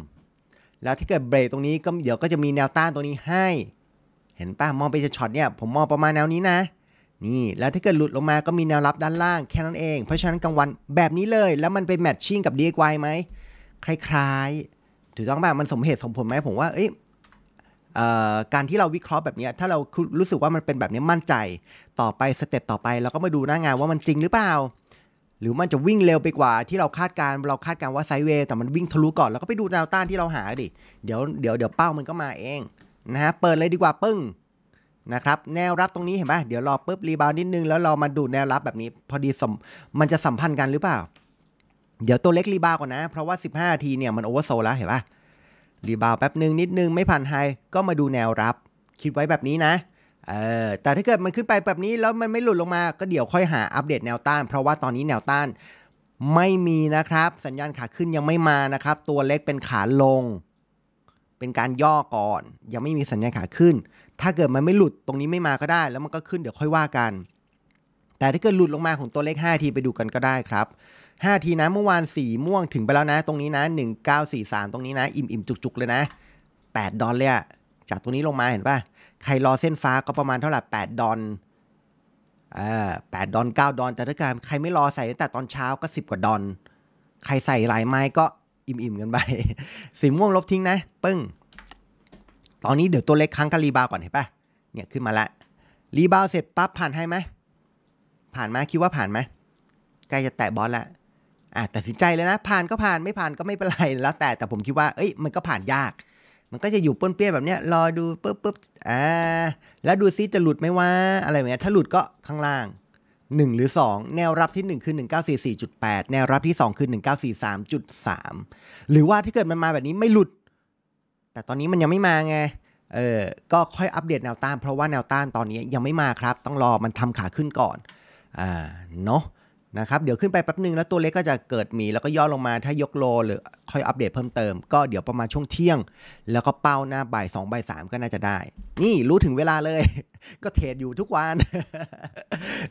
แล้วที่เกิดเบรกตรงนี้ก็เดี๋ยวก็จะมีแนวต้านตรงนี้ให้ เห็นป่ะมองไปจะช็อตเนี่ยผมมองประมาณแนวนี้นะ นี่แล้วถ้าเกิดหลุดลงมาก็มีแนวรับด้านล่างแค่นั้นเอง เพราะฉะนั้นกลางวันแบบนี้เลย แล้วมันไปแมทชิ่งกับ DIY ไหมคล้ายๆถูกต้องป่บมันสมเหตุสมผลไหมผมว่าเอ้การที่เราวิเคราะห์แบบนี้ถ้าเรารู้สึกว่ามันเป็นแบบนี้มั่นใจต่อไปสเต็ปต่อไปเราก็มาดูหน้างานว่ามันจริงหรือเปล่าหรือมันจะวิ่งเร็วไปกว่า ที่เราคาดการเราคาดการว่าไซเวย์แต่มันวิ่งทะลุก่อน แล้วก็ไปดูแนวต้านที่เราหาดิ เดี๋ยว เดี๋ยวเดี๋ยวเป้ามันก็มาเองนะฮะ เปิดเลยดีกว่าปึ้งนะครับแนวรับตรงนี้เห็นไหมเดี๋ยวรอปุ๊บรีบาวนิดนึงแล้วเรามาดูแนวรับแบบนี้พอดีสมมันจะสัมพันธ์กันหรือเปล่า เดี๋ยวตัวเล็กรีบาวก่อนนะ เพราะว่า15ทีเนี่ยมันโอเวอร์โซลแล้วเห็นปะรีบาวแป๊บหนึ่งนิดนึงไม่ผ่านไฮก็มาดูแนวรับคิดไว้แบบนี้นะเออแต่ถ้าเกิดมันขึ้นไปแบบนี้ แล้วมันไม่หลุดลงมา ก็เดี๋ยวค่อยหาอัปเดตแนวต้าน เพราะว่าตอนนี้แนวต้านไม่มีนะครับ สัญญาณขาขึ้นยังไม่มานะครับ ตัวเล็กเป็นขาลง เป็นการย่อก่อน ยังไม่มีสัญญาณขาขึ้น ถ้าเกิดมันไม่หลุดตรงนี้ไม่มาก็ได้ แล้วมันก็ขึ้นเดี๋ยวค่อยว่ากัน แต่ถ้าเกิดหลุดลงมาของตัวเลข5ทีไปดูกันก็ได้ครับ5ทีนะเมื่อวานสีม่วงถึงไปแล้วนะตรงนี้นะ1943 ตรงนี้นะอิ่มๆจุกๆเลยนะ 8 ดอลเลยอะจากตรงนี้ลงมาเห็นปะ่ะใครรอเส้นฟ้าก็ประมาณเท่าไหร่แปดดอน อ่าแปดดอนเก้าดอน แต่ถ้าเกิดใครไม่รอใส่ตั้งแต่ตอนเช้าก็สิบกว่าดอน ใครใส่หลายไม้ก็อิ่มๆกันไปสีม่วงลบทิ้งนะ ปึ้ง ตอนนี้เดี๋ยวตัวเล็กค้างกับรีบาวก่อนเห็นปะเนี่ยขึ้นมาละ รีบาวเสร็จปั๊บผ่านให้ไหม ผ่านไหมคิดว่าผ่านไหม ใกล้จะแตะบอสละ อ่ะตัดสินใจเลยนะ ผ่านก็ผ่านไม่ผ่านก็ไม่เป็นไรแล้วแต่แต่ผมคิดว่า เอ้ยมันก็ผ่านยากันก็จะอยู่ป้นเปี้ยแบบเนี้ยรอดูปุ๊บปุ๊บอ่าแล้วดูซิจะหลุดไหมว่าอะไรเงี้ยถ้าหลุดก็ข้างล่าง1หรือ 2 แนวรับที่1คือ1944.8 แนวรับที่ 2คือ1943.3 หรือว่าถ้าเกิดมันมาแบบนี้ไม่หลุด แต่ตอนนี้มันยังไม่มาไง เออก็ค่อยอัปเดตแนวต้านเพราะว่า แนวต้านตอนนี้ยังไม่มาครับ ต้องรอมันทำขาขึ้นก่อนอ่าเนาะนะครับ เดี๋ยวขึ้นไปแป๊บนึงแล้วตัวเล็กก็จะเกิดหมีแล้วก็ย่อลงมาถ้ายกโล หรือค่อยอัปเดตเพิ่มเติม ก็เดี๋ยวประมาณช่วงเที่ยง แล้วก็เป้าหน้าบ่ายสองบ่ายสามก็น่าจะได้ นี่รู้ถึงเวลาเลย ก็เทรดอยู่ทุกวัน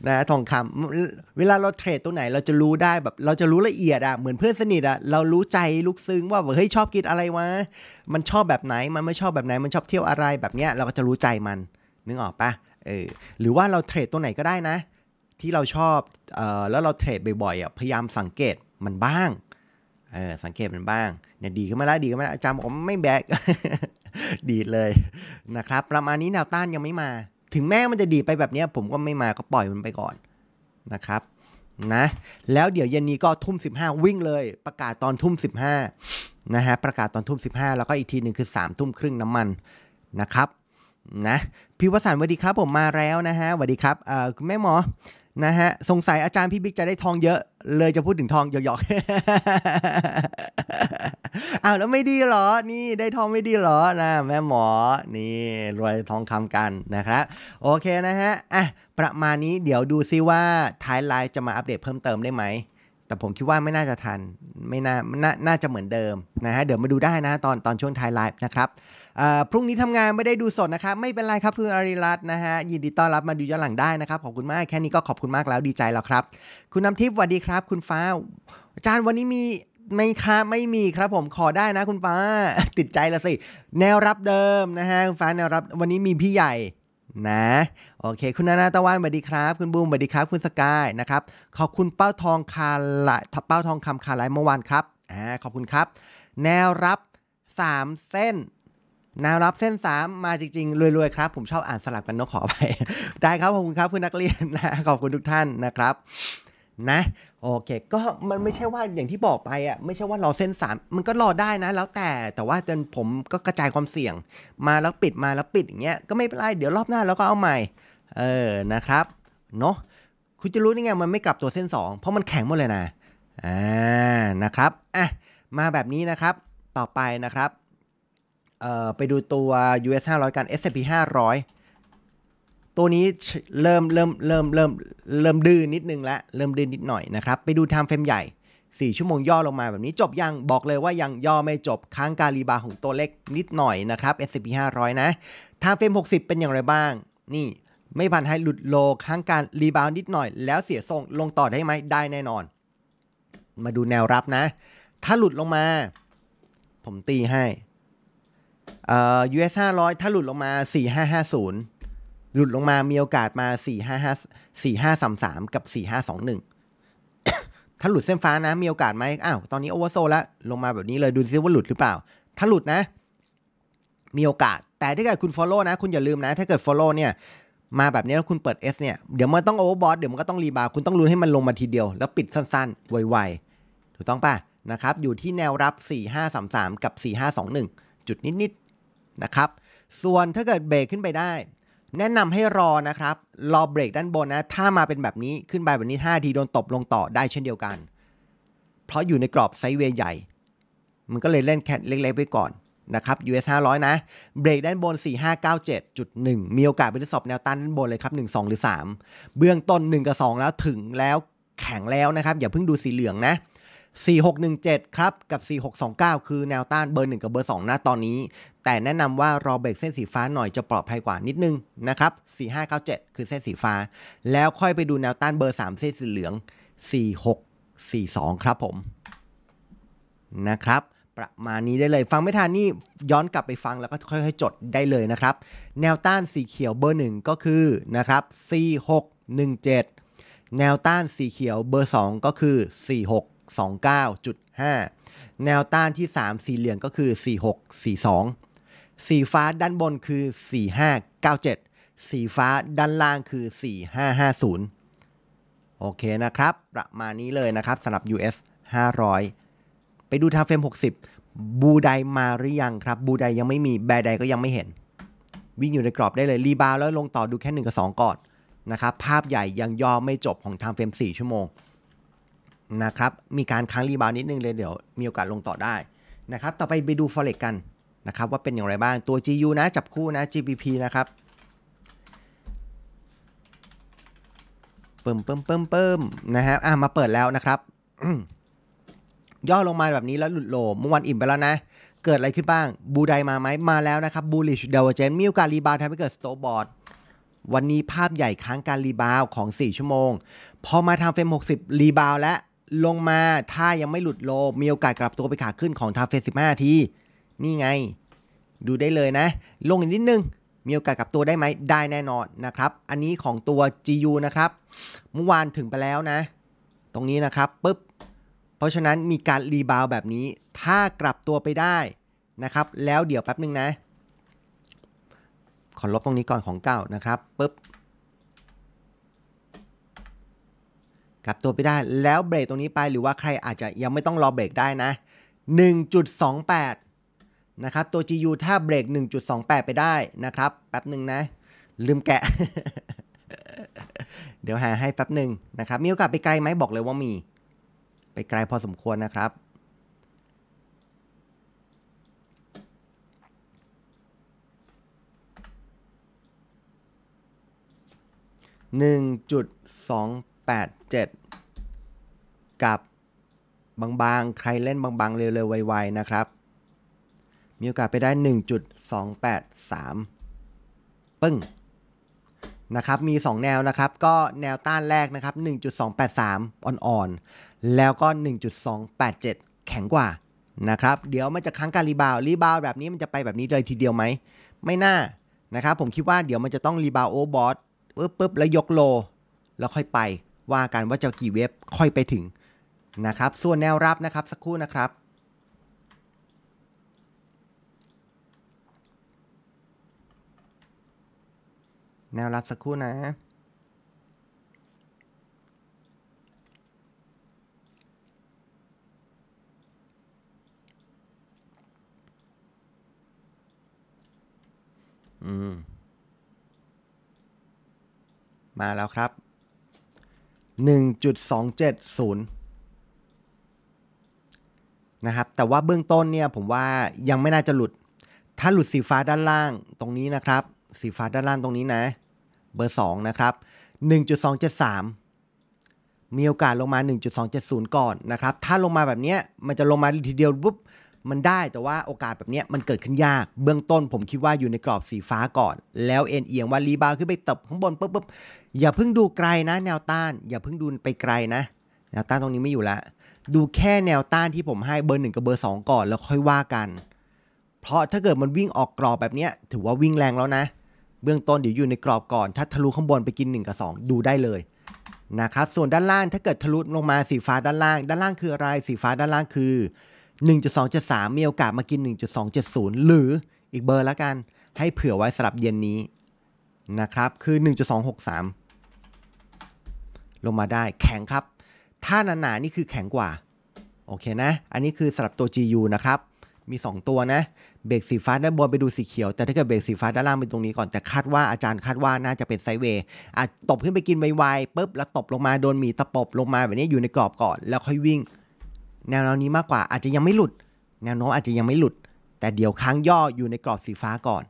นะทองคำเวลาเราเทรดตัวไหนเราจะรู้ได้แบบ เราจะรู้ละเอียดอะเหมือนเพื่อนสนิทอะเรารู้ใจลูกซึ้งว่าเฮ้ยชอบกินอะไรวะมันชอบแบบไหน มันไม่ชอบแบบไหนมันชอบเที่ยวอะไรแบบเนี้ยเราก็จะรู้ใจมันนึกออกปะเออหรือว่าเราเทรดตัวไหนก็ได้นะที่เราชอบออแล้วเราเทรดบ่อยๆอ่ะ พยายามสังเกตมันบ้าง เออสังเกตมันบ้าง เนี่ยดีขึ้นมาแล้วดีขึ้นมาแล้วอาจารย์บอกไม่แบก ดีเลยนะครับ ประมาณนี้แนวต้านยังไม่มา ถึงแม้มันจะดีไปแบบนี้ ผมก็ไม่มาก็ปล่อยมันไปก่อนนะครับนะ แล้วเดี๋ยวเย็นนี้ก็ทุ่ม 15 วิ่งเลย ประกาศตอนทุ่ม 15นะฮะประกาศตอนทุ่ม 15 แล้วก็อีกทีหนึ่งคือ 3 ทุ่มครึ่งน้ำมันนะครับนะพี่วสันสวัสดีครับผมมาแล้วนะฮะสวัสดีครับอ่อแม่หมอนะฮะ สงสัยอาจารย์พี่บิ๊กจะได้ทองเยอะเลยจะพูดถึงทองหยอกๆ อ้าวแล้วไม่ดีหรอนี่ได้ทองไม่ดีหรอนะ แม่หมอนี่ รวยทองคำกันนะครับโอเคนะฮะอ่ะประมาณนี้เดี๋ยวดูซิว่าท้ายไลน์จะมาอัปเดตเพิ่มเติมได้ไหมแต่ผมคิดว่าไม่น่าจะทัน ไม่น่านาน่าจะเหมือนเดิม นะฮะ เดี๋ยวมาดูได้นะ ตอน ตอนช่วงท้ายไลฟ์นะครับพรุ่งนี้ทำงานไม่ได้ดูสดนะครับไม่เป็นไรครับเพื่ออริรัตนะฮะ ยินดีต้อนรับมาดูย้อนหลังได้นะครับ ขอบคุณมาก แค่นี้ก็ขอบคุณมากแล้วดีใจแล้วครับ คุณน้ำทิพย์สวัสดีครับ คุณฟ้าอาจารย์วันนี้มีไม่ค่ะไม่มีครับ ผม ขอได้นะคุณฟ้า ติดใจละสิ แนวรับเดิม นะฮะคุณฟ้าแนวรับ วันนี้มีพี่ใหญ่นะโอเค คุณนานาตะวันสวัสดีครับ คุณบูมสวัสดีครับคุณสกายนะครับ ขอบคุณเป้าทองคาลเป้าทองคำคาไลเมื่อวานครับอ่าขอบคุณครับ แนวรับ 3 เส้นแนวรับเส้น 3 มาจริง ๆ รวย ๆ ครับ ผมชอบอ่านสลับกันนกขอไปได้ครับ ขอบคุณครับเพื่อนนักเรียนนะขอบคุณทุกท่านนะครับ นะโอเค ก็มันไม่ใช่ว่าอย่างที่บอกไปอ่ะไม่ใช่ว่ารอเส้นสามมันก็รอได้นะ แล้วแต่ แต่ว่าจนผมก็กระจายความเสี่ยง มาแล้วปิดมาแล้วปิดอย่างเงี้ย ก็ไม่เป็นไร เดี๋ยวรอบหน้าเราก็เอาใหม่ เออ นะครับ เนาะคุณจะรู้ได้ไง มันไม่กลับตัวเส้น 2 เพราะมันแข็งหมดเลยนะ อ่า นะครับ อ่ะ มาแบบนี้นะครับ ต่อไปนะครับ เอ่อ ไปดูตัว US 500กัน S&P 500ตัวนี้เริ่มเริ่มเริ่มเริ่มเริ่มดื้อนนิดนึงแล้วเริ่มดื้อนนิดหน่อยนะครับ ไปดูไทม์เฟรมใหญ่ 4 ชั่วโมงย่อลงมาแบบนี้จบยังบอกเลยว่ายังย่อไม่จบค้างการีบาของตัวเล็กนิดหน่อยนะครับ S&P 500นะไทม์เฟรม60 เป็นอย่างไรบ้าง นี่ไม่ผ่านให้หลุดโลค้างการรีบาวนิดหน่อยแล้วเสียทรงลงต่อได้ไหมได้แน่นอน มาดูแนวรับนะ ถ้าหลุดลงมา ผมตีให้เอ่อ US 500 ถ้าหลุดลงมา 4550หลุดลงมามีโอกาสมา4 5 5 4 5 3 3 กับ 4 5 2 1 ถ้าหลุดเส้นฟ้านะ มีโอกาสไหม อ้าว ตอนนี้โอเวอร์โซแล้ว ลงมาแบบนี้เลย ดูซิว่าหลุดหรือเปล่า ถ้าหลุดนะ มีโอกาส แต่ถ้าเกิดคุณ Follow นะ คุณอย่าลืมนะ ถ้าเกิด Follow เนี่ย มาแบบนี้ แล้วคุณเปิด S เนี่ย เดี๋ยวมันต้องโอเวอร์บอสเดี๋ยวมันก็ต้องรีบาวคุณต้องลุ้นให้มันลงมาทีเดียว แล้วปิดสั้นๆ ไวๆ ถูกต้องป่ะ นะครับ อยู่ที่แนวรับ 4533 กับ 4521 จุดนิดๆ นะครับ ส่วนถ้าเกิดเบรกขึ้นไปได้แนะนำให้รอนะครับ รอเบรกด้านบนนะ ถ้ามาเป็นแบบนี้ขึ้นไปแบบนี้5ทีโดนตบลงต่อได้เช่นเดียวกัน เพราะอยู่ในกรอบไซเวย์ใหญ่ มันก็เลยเล่นแคทเล็กๆไปก่อนนะครับ US 500นะ เบรกด้านบน 4597.1 มีโอกาสไปทดสอบแนวต้านด้านบนเลยครับ 1 2 หรือ 3 เบื้องต้น1 กับ 2 แล้วถึงแล้วแข็งแล้วนะครับ อย่าเพิ่งดูสีเหลืองนะ4617ครับกับ 4629 คือแนวต้านเบอร์ 1 กับเบอร์2นะตอนนี้ แต่แนะนำว่า รอเบรกเส้นสีฟ้าหน่อยจะปลอดภัยกว่านิดนึงนะครับ4597 คือเส้นสีฟ้า แล้วค่อยไปดูแนวต้านเบอร์ 3 เส้นสีเหลือง 4642 ครับผม นะครับ ประมาณนี้ได้เลยฟังไม่ทันนี่ย้อนกลับไปฟังแล้วก็ค่อยๆจดได้เลยนะครับแนวต้านสีเขียวเบอร์1ก็คือนะครับ4617 แนวต้านสีเขียวเบอร์ 2 ก็คือ46 29.5 แนวต้านที่ 3 สีเหลืองก็คือ 4642 สีฟ้าด้านบนคือ 4597 สีฟ้าด้านล่างคือ 4550 โอเคนะครับประมาณนี้เลยนะครับสำหรับ US 500 ไปดูทางเฟรม60 บูไดมาหรือยังครับบูไดยังไม่มีแบไดก็ยังไม่เห็น วิ่งอยู่ในกรอบได้เลย รีบาวแล้วลงต่อดูแค่ 1 กับ 2 ก่อนนะครับภาพใหญ่ยังย่อไม่จบของทางเฟรม4ชั่วโมงนะครับ มีการค้างรีบาวนิดนึงเลยเดี๋ยวมีโอกาสลงต่อได้ นะครับ ต่อไปไปดู forex กัน นะครับว่าเป็นอย่างไรบ้างตัว GU นะจับคู่นะ GBP นะครับเปิมเปิมเปิมเปิมนะฮะอ่ะมาเปิดแล้วนะครับ ย่อลงมาแบบนี้แล้วหลุดโลเมื่อวันอิ่มไปแล้วนะ เกิดอะไรขึ้นบ้างบูไดมาไหมมาแล้วนะครับบูลิชเดวเจนมีโอกาสรีบาวทำให้เกิดสโตบอร์ดวันนี้ภาพใหญ่ค้างการรีบาวของ 4 ชั่วโมงพอมาทำเฟรม60รีบาวแล้วลงมาถ้ายังไม่หลุดโล มีโอกาสกลับตัวไปขาขึ้นของทาเฟสิบห้าทีนี่ไง ดูได้เลยนะ ลงอีกนิดนึง มีโอกาสกลับตัวได้ไหม ได้แน่นอนนะครับอันนี้ของตัว GU นะครับ เมื่อวานถึงไปแล้วนะ ตรงนี้นะครับปุ๊บเพราะฉะนั้นมีการรีบาวแบบนี้ ถ้ากลับตัวไปได้นะครับ แล้วเดี๋ยวแป๊บนึงนะ ขอลบตรงนี้ก่อนของเก่านะครับปุ๊บกลับตัวไปได้แล้วเบรกตรงนี้ไปหรือว่าใครอาจจะยังไม่ต้องรอเบรกได้นะ 1.28นะครับตัว GU ถ้าเบรก1.28 ไปได้นะครับ แป๊บหนึ่งนะ ลืมแกะ เดี๋ยวหาให้แป๊บหนึ่งนะครับมีโอกาสไปไกลไหมบอกเลยว่ามี ไปไกลพอสมควรนะครับหนึ่งจุดสอง8-7 กับบางๆ ใครเล่นบางๆเร็วๆไวๆนะครับ มีโอกาสไปได้ 1.283 ปึ้งนะครับมี 2 แนวนะครับก็แนวต้านแรกนะครับ 1.283 อ่อนๆ แล้วก็ 1.287 แข็งกว่านะครับเดี๋ยวมันจะค้างการรีบาว รีบาวแบบนี้มันจะไปแบบนี้เลยทีเดียวไหม ไม่น่านะครับผมคิดว่าเดี๋ยวมันจะต้องรีบาวโอบอสปึ๊บปึ๊บแล้วยกโลแล้วค่อยไปว่ากันว่าจะกี่เว็บค่อยไปถึงนะครับ ส่วนแนวรับนะครับ สักครู่นะครับ แนวรับสักครู่นะอืมมาแล้วครับ1.270 นะครับ แต่ว่าเบื้องต้นเนี่ย ผมว่ายังไม่น่าจะหลุดถ้าหลุดสีฟ้าด้านล่างตรงนี้นะครับ สีฟ้าด้านล่างตรงนี้นะ เบอร์ 2 นะครับ 1.273 มีโอกาสลงมา 1.270 ก่อนนะครับ ถ้าลงมาแบบนี้มันจะลงมาทีเดียวปุ๊บมันได้แต่ว่าโอกาสแบบนี้มันเกิดขึ้นยาก เบื้องต้นผมคิดว่าอยู่ในกรอบสีฟ้าก่อน แล้วเอ็นเอียงว่ารีบาวขึ้นไปตบข้างบนปุ๊บปุ๊บอย่าเพิ่งดูไกลนะแนวต้าน อย่าเพิ่งดูไปไกลนะ แนวต้านตรงนี้ไม่อยู่ละดูแค่แนวต้านที่ผมให้เบอร์หนึ่งกับเบอร์สองก่อนแล้วค่อยว่ากัน เพราะถ้าเกิดมันวิ่งออกกรอบแบบนี้ถือว่าวิ่งแรงแล้วนะ เบื้องต้นเดี๋ยวอยู่ในกรอบก่อน ถ้าทะลุข้างบนไปกิน1กับ2 ดูได้เลยนะครับส่วนด้านล่างถ้าเกิดทะลุลงมาสีฟ้าด้านล่าง ด้านล่างคืออะไรสีฟ้าด้านล่างคือ1.273มีโอกาสมากิน 1.270 หรืออีกเบอร์ละกัน ให้เผื่อไว้สำหรับเย็นนี้นะครับ คือ 1.263 ลงมาได้แข็งครับ ถ้าหนาหนี่คือแข็งกว่า โอเคนะ อันนี้คือสำหรับตัว GU นะครับ มี 2 ตัวนะ เบรกสีฟ้าด้านบนไปดูสีเขียว แต่ถ้าเกิดเบรกสีฟ้าด้านล่างไปตรงนี้ก่อนแต่คาดว่าอาจารย์คาดว่าน่าจะเป็นไซเวย์อาจตบขึ้นไปกินไวๆปุ๊บแล้วตบลงมาโดนหมีตะปบลงมาแบบนี้อยู่ในกรอบก่อนแล้วค่อยวิ่งแนวโน้มนี้มากกว่าอาจจะยังไม่หลุดแนวโน้มอาจจะยังไม่หลุด แต่เดี๋ยวค้างย่ออยู่ในกรอบสีฟ้าก่อน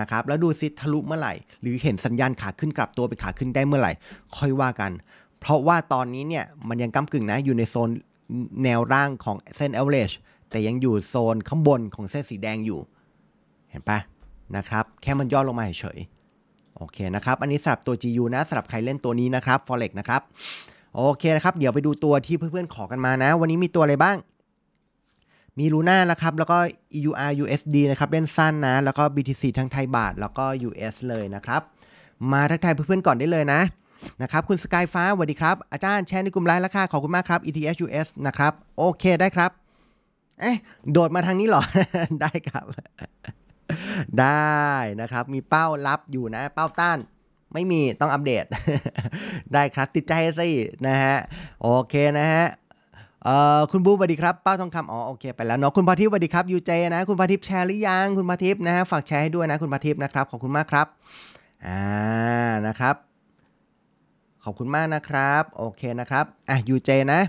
นะครับแล้วดูซิทะลุเมื่อไหร่ หรือเห็นสัญญาณขาขึ้นกลับตัวเป็นขาขึ้นได้เมื่อไหร่ ค่อยว่ากัน เพราะว่าตอนนี้เนี่ยมันยังก้ากึ่งนะอยู่ในโซนแนวร่างของเส้น a อ e r เรจแต่ยังอยู่โซนข้างบนของเส้นสีแดงอยู่ เห็นปะนะครับแค่มันย่อลงมาเฉยโอเคนะครับอันนี้สำหรับตัว GU นะสำหรับใครเล่นตัวนี้นะครับ Forex นะครับโอเคนะครับเดี๋ยวไปดูตัวที่เพื่อนๆขอกันมานะ วันนี้มีตัวอะไรบ้าง มีลูน่านะครับแล้วก็ EUR USD นะครับเล่นสั้นนะ แล้วก็ BTC ทั้งไทยบาทแล้วก็ US เลยนะครับ มาทักทายเพื่อนๆก่อนได้เลยนะนะครับคุณสกายฟ้าสวัสดีครับอาจารย์แชร์ในกลุ่มไลน์ราคาขอบคุณมากครับ e t h US นะครับ โอเคได้ครับเอ๊ะโดดมาทางนี้หรอได้ครับ ได้นะครับมีเป้ารับอยู่นะ เป้าต้านไม่มีต้องอัปเดตได้ครับติดใจสินะฮะโอเคนะฮะเอ่อคุณบูสวัสดีครับป้าทองคำอ๋อโอเคไปแล้วเนาะคุณพาทิพย์สวัสดีครับยูเจนะคุณพาทิพย์แชร์หรือยังคุณพาทิพย์นะฮะฝากแชร์ให้ด้วยนะคุณพาทิพย์นะครับขอบคุณมากครับอ่านะครับ ขอบคุณมากนะครับโอเคนะครับอ่ะยูเจนะ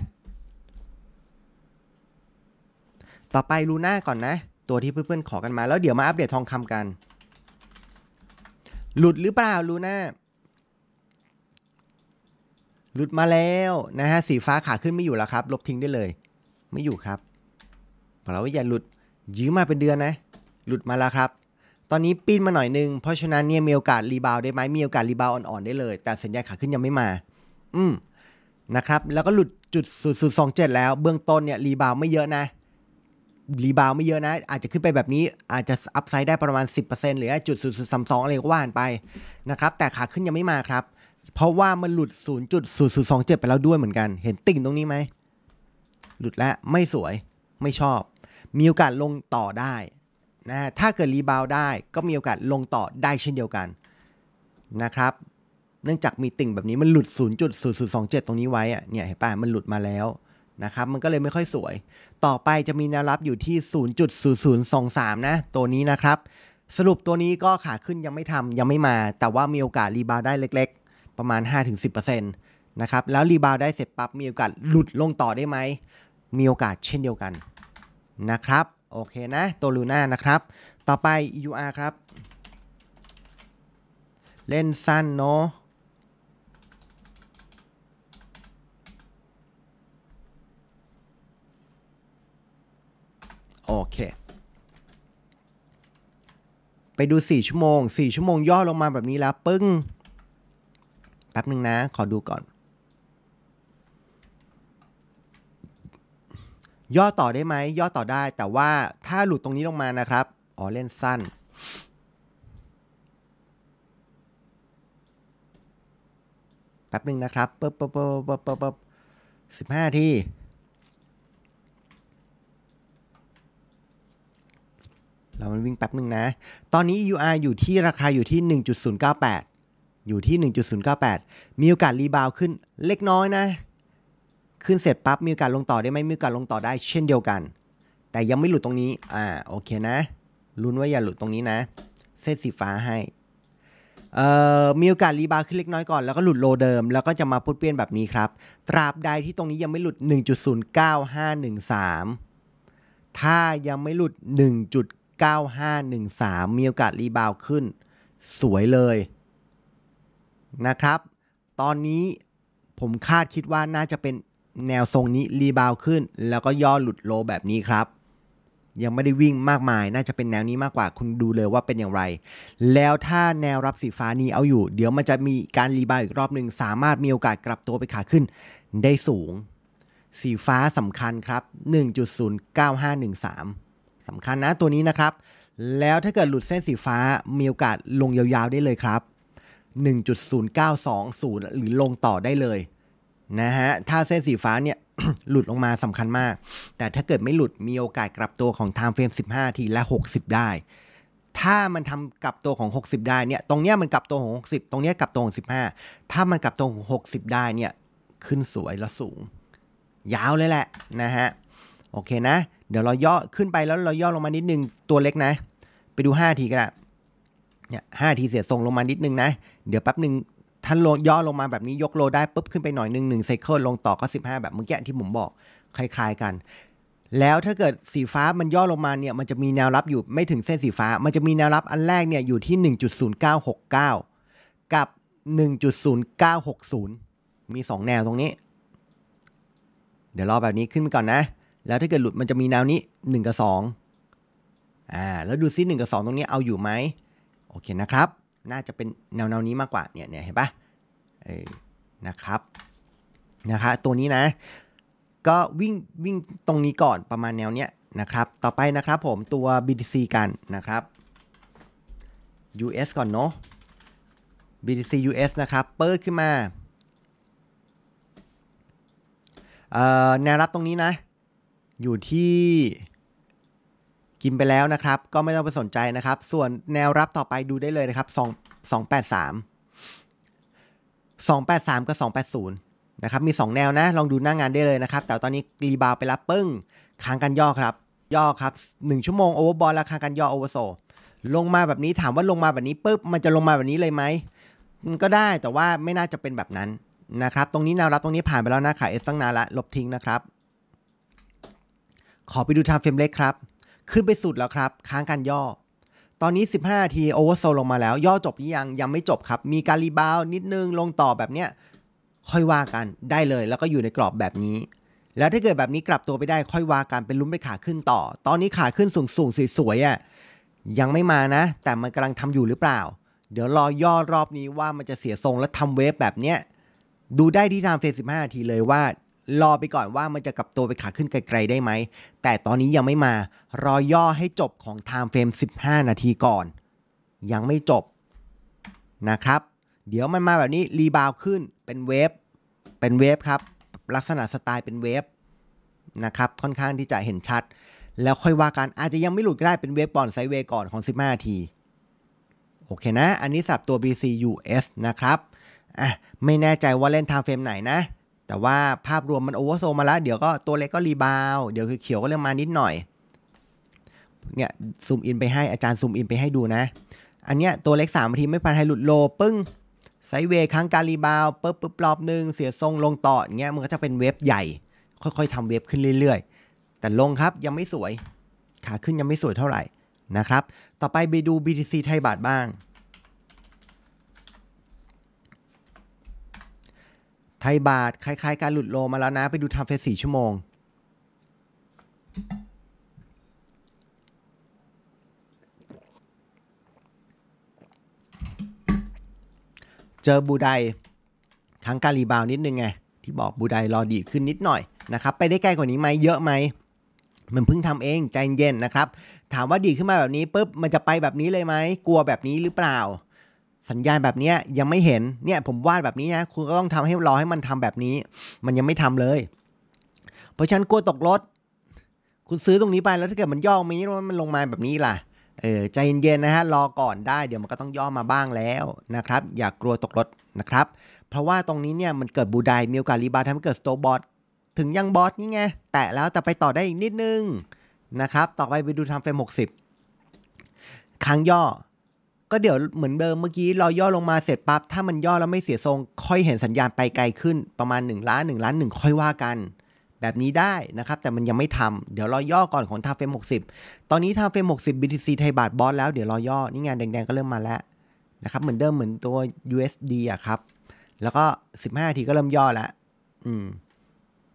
ต่อไปลูน่าก่อนนะ ตัวที่เพื่อนๆขอกันมาแล้วเดี๋ยวมาอัปเดตทองคำกันหลุดหรือเปล่าลูน่าหลุดมาแล้วนะฮะสีฟ้าขาขึ้นไม่อยู่แล้วครับ ลบทิ้งได้เลย ไม่อยู่ครับบอกแลว่าอย่าหลุดยื้อมาเป็นเดือนนะ หลุดมาแล้วครับ ตอนนี้ปีนมาหน่อยนึงเพราะฉะนั้นเนี่ยมีโอกาสรีบาวได้ไหมมีโอกาสรีบาวอ่อนๆได้เลย แต่สัญญาขาขึ้นยังไม่มา อืม นะครับ แล้วก็หลุดจุดศูนย์สองเจ็ดแล้วเบื้องต้นเนี่ยรีบาวไม่เยอะนะรีบาวไม่เยอะนะอาจจะขึ้นไปแบบนี้อาจจะอัพไซด์ได้ประมาณ 10%หรือจุดศูนย์สามสองอะไรก็ว่านไป นะครับแต่ขาขึ้นยังไม่มาครับ เพราะว่ามันหลุด 0 0จ2 7 ไปแล้วด้วยเหมือนกันเห็นติ่งตรงนี้ไหม หลุดแล้วไม่สวยไม่ชอบ มีโอกาสลงต่อได้นะถ้าเกิด รีบาวได้ก็มีโอกาสลงต่อได้เช่นเดียวกันนะครับ เนื่องจากมีติ่งแบบนี้มันหลุด0.0027 ตรงนี้ไว้อะเนี่ยเห็นป่ะมันหลุดมาแล้วนะครับมันก็เลยไม่ค่อยสวย ต่อไปจะมีแนวรับอยู่ที่ 0.0023 นะ ตัวนี้นะครับ สรุปตัวนี้ก็ขาขึ้นยังไม่ทำยังไม่มา แต่ว่ามีโอกาสรีบาวได้เล็กๆ ประมาณ 5-10%นะครับ แล้วรีบาวได้เสร็จปั๊บ มีโอกาสหลุดลงต่อได้ไหมมีโอกาสเช่นเดียวกันนะครับ โอเคนะตัวลูน่านะครับ ต่อไป UR ครับ เล่นสั้นเนาะโอเค ไปดู 4 ชั่วโมง 4 ชั่วโมงย่อลงมาแบบนี้แล้ว ปึ้ง แป๊บหนึ่งนะ ขอดูก่อน ย่อต่อได้ไหม ย่อต่อได้ แต่ว่าถ้าหลุดตรงนี้ลงมานะครับ อ๋อเล่นสั้น แป๊บหนึ่งนะครับปึ๊บปึ๊บปึ๊บปึ๊บปึ๊บสิบห้าทีเรามันวิ่งแป๊บหนึ่งนะ ตอนนี้ u i อยู่ที่ราคาอยู่ที่ 1.098 อยู่ที่ 1.098 มีโอกาสรีบาวขึ้นเล็กน้อยนะ ขึ้นเสร็จปั๊บมีโอกาสลงต่อได้ไหมมีโอกาสลงต่อได้ เช่นเดียวกัน แต่ยังไม่หลุดตรงนี้ อ่า โอเคนะ ลุ้นว่าอย่าหลุดตรงนี้นะเส้นสีฟ้าให้ เอ่อ มีโอกาสรีบาวขึ้นเล็กน้อยก่อน แล้วก็หลุดโลเดิม แล้วก็จะมาพุดเปลี่ยนแบบนี้ครับ ตราบใดที่ตรงนี้ยังไม่หลุด 1.09513 ถ้ายังไม่หลุด9513 มีโอกาสรีบาวขึ้น สวยเลยนะครับ ตอนนี้ผมคาดคิดว่าน่าจะเป็นแนวทรงนี้รีบาวขึ้น แล้วก็ย่อหลุดโลแบบนี้ครับ ยังไม่ได้วิ่งมากมาย น่าจะเป็นแนวนี้มากกว่าคุณดูเลยว่าเป็นอย่างไร แล้วถ้าแนวรับสีฟ้านี้เอาอยู่ เดี๋ยวมันจะมีการรีบาวอีกรอบหนึ่งสามารถมีโอกาสกลับตัวไปขาขึ้น ได้สูงสีฟ้าสำคัญครับ 1.09513สำคัญนะตัวนี้นะครับ แล้วถ้าเกิดหลุดเส้นสีฟ้ามีโอกาสลงยาวๆได้เลยครับ 1.0920 หรือลงต่อได้เลยนะฮะถ้าเส้นสีฟ้าเนี่ยหลุดลงมาสำคัญมาก แต่ถ้าเกิดไม่หลุดมีโอกาสกลับตัวของ time frame 15ทีและ 60 ได้ ถ้ามันทำกลับตัวของ 60 ได้เนี่ย ตรงเนี้ยมันกลับตัวของ 60 ตรงเนี้ยกลับตัวของ 15 ถ้ามันกลับตัวของ60 ได้เนี่ยขึ้นสวยและสูง ยาวเลยแหละนะฮะโอเคนะเดี๋ยวเราย่อขึ้นไปแล้วเราย่อลงมานิดนึงตัวเล็กนะ ไปดู5ทีก็ได้เนี่ยห้าทีเสียทรงลงมานิดนึงนะเดี๋ยวแป๊บหนึ่งท่านลงย่อลงมาแบบนี้ยกโลได้ปุ๊บขึ้นไปหน่อยหนึ่งหนึ่งไซเคิลลงต่อก็ 15 แบบเมื่อกี้ที่ผมบอก คล้าย ๆกัน แล้วถ้าเกิดสีฟ้ามันย่อลงมาเนี่ย มันจะมีแนวรับอยู่ไม่ถึงเส้นสีฟ้า มันจะมีแนวรับอันแรกเนี่ยอยู่ที่ 1.0969 กับ 1.0960 มี 2 แนวตรงนี้ เดี๋ยวรอแบบนี้ขึ้นไปก่อนนะแล้วถ้าเกิดหลุดมันจะมีแนวนี้ 1 กับ2อ่า แล้วดูซิ1กับ 2 ตรงนี้เอาอยู่ไหมโอเคนะครับ น่าจะเป็นแนวแนวนี้มากกว่า เนี่ยเนี่ยเห็นปะเออนะครับ นะคะตัวนี้นะ ก็วิ่งวิ่งตรงนี้ก่อนประมาณแนวเนี้ยนะครับ ต่อไปนะครับ ผมตัว BTC กันนะครับ US ก่อนเนาะ BTC US นะครับเปิดขึ้นมาแนวรับตรงนี้นะอยู่ที่กินไปแล้วนะครับ ก็ไม่ต้องไปสนใจนะครับ ส่วนแนวรับต่อไปดูได้เลยนะครับ2 283 283กับ280 นะครับ มี 2 แนวนะลองดูหน้างงานได้เลยนะครับ แต่ตอนนี้รีบาวไปรับปึ้งค้างกันย่อครับ ย่อครับ 1 ชั่วโมงโอเวอร์บอลแล้วค้างกันย่อโอเวอร์โซลงมาแบบนี้ถามว่าลงมาแบบนี้ปุ๊บมันจะลงมาแบบนี้เลยไหมมันก็ได้แต่ว่าไม่น่าจะเป็นแบบนั้นนะครับ ตรงนี้แนวรับตรงนี้ผ่านไปแล้วนะขายเอสตั้งนานละลบทิ้งนะครับขอไปดูไทม์เฟรมเล็กครับ ขึ้นไปสุดแล้วครับ ค้างการย่อ ตอนนี้ 15ทีโอเวอร์โซลงมาแล้ว ย่อจบยัง ยังไม่จบครับ มีการรีบาวนิดนึงลงต่อแบบเนี้ย ค่อยว่ากันได้เลย แล้วก็อยู่ในกรอบแบบนี้ แล้วถ้าเกิดแบบนี้กลับตัวไปได้ ค่อยว่ากันเป็นลุ้มไปขาขึ้นต่อ ตอนนี้ขาขึ้นสูงสูงสวยๆอ่ะ ยังไม่มานะ แต่มันกำลังทำอยู่หรือเปล่า เดี๋ยวรอย่อรอบนี้ว่ามันจะเสียทรงและทำเวฟแบบเนี้ย ดูได้ที่ไทม์เฟบม15ทีเลยว่ารอไปก่อนว่ามันจะกลับตัวไปขาขึ้นไกล ๆได้ไหม แต่ตอนนี้ยังไม่มารอย่อให้จบของไทม์เฟรม 15 นาทีก่อน ยังไม่จบนะครับเดี๋ยวมันมาแบบนี้รีบาวขึ้นเป็นเวฟเป็นเวฟครับ ลักษณะสไตล์เป็นเวฟนะครับค่อนข้างที่จะเห็นชัด แล้วค่อยว่ากันอาจจะยังไม่หลุดก็ได้เป็นเวฟก่อนไซเวก่อนของ 15 นาทีโอเคนะอันนี้สับตัว BCUS นะครับอ่ะ ไม่แน่ใจว่าเล่นไทม์เฟรมไหนนะแต่ว่าภาพรวมมันโอเวอร์โซมาแล้ว เดี๋ยวก็ตัวเล็กก็รีบาว เดี๋ยวคือเขียวก็เริ่มมานิดหน่อยเนี่ยซูมอินไปให้อาจารย์ซูมอินไปให้ดูนะ อันเนี้ยตัวเล็ก3นาทีไม่พันให้หลุดโล ปึ้ง ไซเวครั้งการรีบาวปึ๊บปึ๊บรอบหนึ่งเสียทรงลงต่อเงี้ยมันก็จะเป็นเวฟใหญ่ ค่อยๆทำเวฟขึ้นเรื่อยๆ แต่ลงครับยังไม่สวยขาขึ้นยังไม่สวยเท่าไหร่นะครับต่อไปไปดู BTC ไทยบาทบ้างไทยบาท คล้ายๆการหลุดโลมาแล้วนะ ไปดูทำเฟสสี่ชั่วโมง เจอบูไดครั้งการรีบาวนิดนึงไงที่บอกบูไดรอดีขึ้นนิดหน่อยนะครับไปได้ใกล้กว่านี้ไหมเยอะไหมมันเพิ่งทำเองใจเย็นนะครับ ถามว่าดีขึ้นมาแบบนี้ปุ๊บมันจะไปแบบนี้เลยไหม กลัวแบบนี้หรือเปล่าสัญญาณแบบนี้ยังไม่เห็นเนี่ยผมวาดแบบนี้นะ คุณก็ต้องทำให้รอให้มันทำแบบนี้ มันยังไม่ทำเลย เพราะฉันกลัวตกรถ คุณซื้อตรงนี้ไปแล้วถ้าเกิดมันย่อมีมันลงมาแบบนี้ล่ะเออใจเย็นๆนะฮะรอก่อนได้เดี๋ยวมันก็ต้องย่อมาบ้างแล้วนะครับ อย่ากลัวตกรถนะครับ เพราะว่าตรงนี้เนี่ยมันเกิดบูไดมีโอกาสรีบาร์ทำให้เกิดสโตบอทถึงยังบอสนี่ไงแตะแล้วแต่ไปต่อได้อีกนิดนึงนะครับต่อไปไปดูทำเฟรม60ครั้งย่อก็เดี๋ยวเหมือนเดิมเมื่อกี้เราย่อลงมาเสร็จปั๊บถ้ามันย่อแล้วไม่เสียทรง ค่อยเห็นสัญญาณไปไกลขึ้น ประมาณ 1 ล้าน1ล้าน1ค่อยว่ากัน แบบนี้ได้นะครับ แต่มันยังไม่ทำ เดี๋ยวรอย่อก่อนของทาเฟม60 ตอนนี้ทาเฟม60 BTC ไทยบาทบอสแล้วเดี๋ยวรอย่อนี่งานแดงๆก็เริ่มมาแล้วนะครับ เหมือนเดิมเหมือนตัว USD อะครับ แล้วก็ 15ทีก็เริ่มย่อแล้ว อืม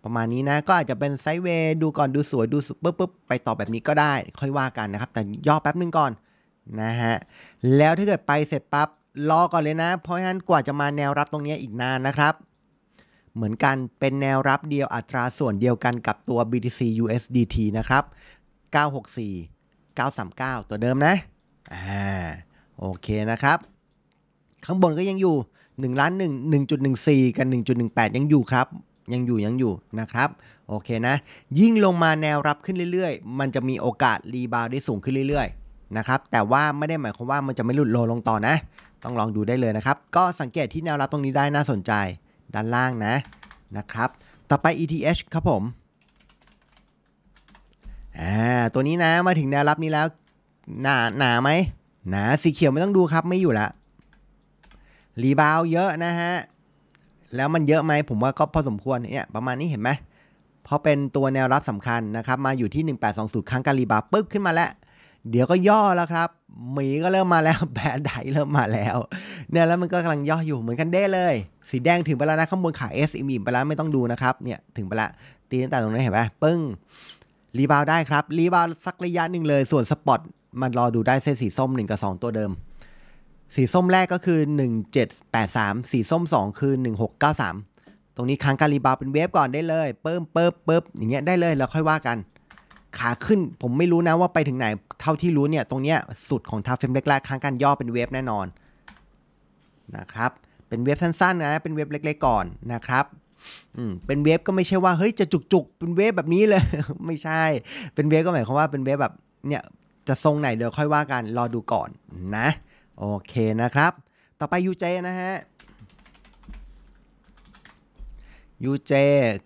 ประมาณนี้นะก็อาจจะเป็นไซด์เวย์ดูก่อนดูสวยดูปุ๊บปุ๊บไปต่อแบบนี้ก็ได้ ค่อยว่ากันนะครับแต่ย่อแป๊บนึงก่อนนะฮะแล้วถ้าเกิดไปเสร็จปั๊บรอก่อนเลยนะเพราะฉะนั้นกว่าจะมาแนวรับตรงนี้อีกนานนะครับ เหมือนกันเป็นแนวรับเดียวอัตราส่วนเดียวกันกับตัว BTC USDT นะครับ964 939 ตัวเดิมนะอ่าโอเคนะครับ ข้างบนก็ยังอยู่1ล้าน1 1.14 กับ1.18 ยังอยู่ครับยังอยู่ยังอยู่นะครับ โอเคนะ ยิ่งลงมาแนวรับขึ้นเรื่อยๆ มันจะมีโอกาสรีบาวได้สูงขึ้นเรื่อย ๆนะครับแต่ว่าไม่ได้หมายความว่ามันจะไม่หลุดโลลงต่อนะ ต้องลองดูได้เลยนะครับก็สังเกตที่แนวรับตรงนี้ได้น่าสนใจด้านล่างนะนะครับต่อไป ETH ครับผมอ่าตัวนี้นะมาถึงแนวรับนี้แล้วหนาหนาไหมหนาสีเขียวไม่ต้องดูครับไม่อยู่ละรีบาวเยอะนะฮะแล้วมันเยอะไหมผมว่าก็พอสมควรเนี่ยประมาณนี้เห็นไหมพอเป็นตัวแนวรับสำคัญนะครับมาอยู่ที่ 1820ครั้งการรีบาวปึ๊บขึ้นมาแล้วเดี๋ยวก็ย่อแล้วครับ หมีก็เริ่มมาแล้วแบดไดเริ่มมาแล้ว เนี่ยแล้วมันก็กำลังย่ออยู่เหมือนกันเด้เลย สีแดงถึงไปแล้วนะข้างบนขา S อิ่มไปแล้วไม่ต้องดูนะครับเนี่ยถึงไปละตีตั้งแต่ตรงนี้เห็นไหมปึ้งรีบาวได้ครับรีบาวสักระยะหนึ่งเลยส่วนสปอตมันรอดูได้เส้นสีส้ม1กับ2ตัวเดิม สีส้มแรกก็คือ 1783สีส้ม 2 คือ 1693 ตรงนี้ค้างการรีบาวเป็นเวฟก่อนได้เลยเปิ่มเปิ่มเปิ่มอย่างเงี้ยได้เลยแล้วค่อยว่ากันขาขึ้นผมไม่รู้นะว่าไปถึงไหนเท่าที่รู้เนี่ย ตรงเนี้ยสุดของทาเฟมเล็กแรกครั้งการย่อเป็นเวฟแน่นอนนะครับ เป็นเวฟสั้นๆ นะเป็นเวฟเล็ก ๆก่อนนะครับ อืมเป็นเวฟก็ไม่ใช่ว่า เฮ้ยจะจุกๆ เป็นเวฟแบบนี้เลยไม่ใช่ เป็นเวฟก็หมายความว่าเป็นเวฟแบบเนี่ยจะทรงไหนเดี๋ยวค่อยว่ากัน รอดูก่อนนะโอเคนะครับ ต่อไปยูเจนะฮะยูเจ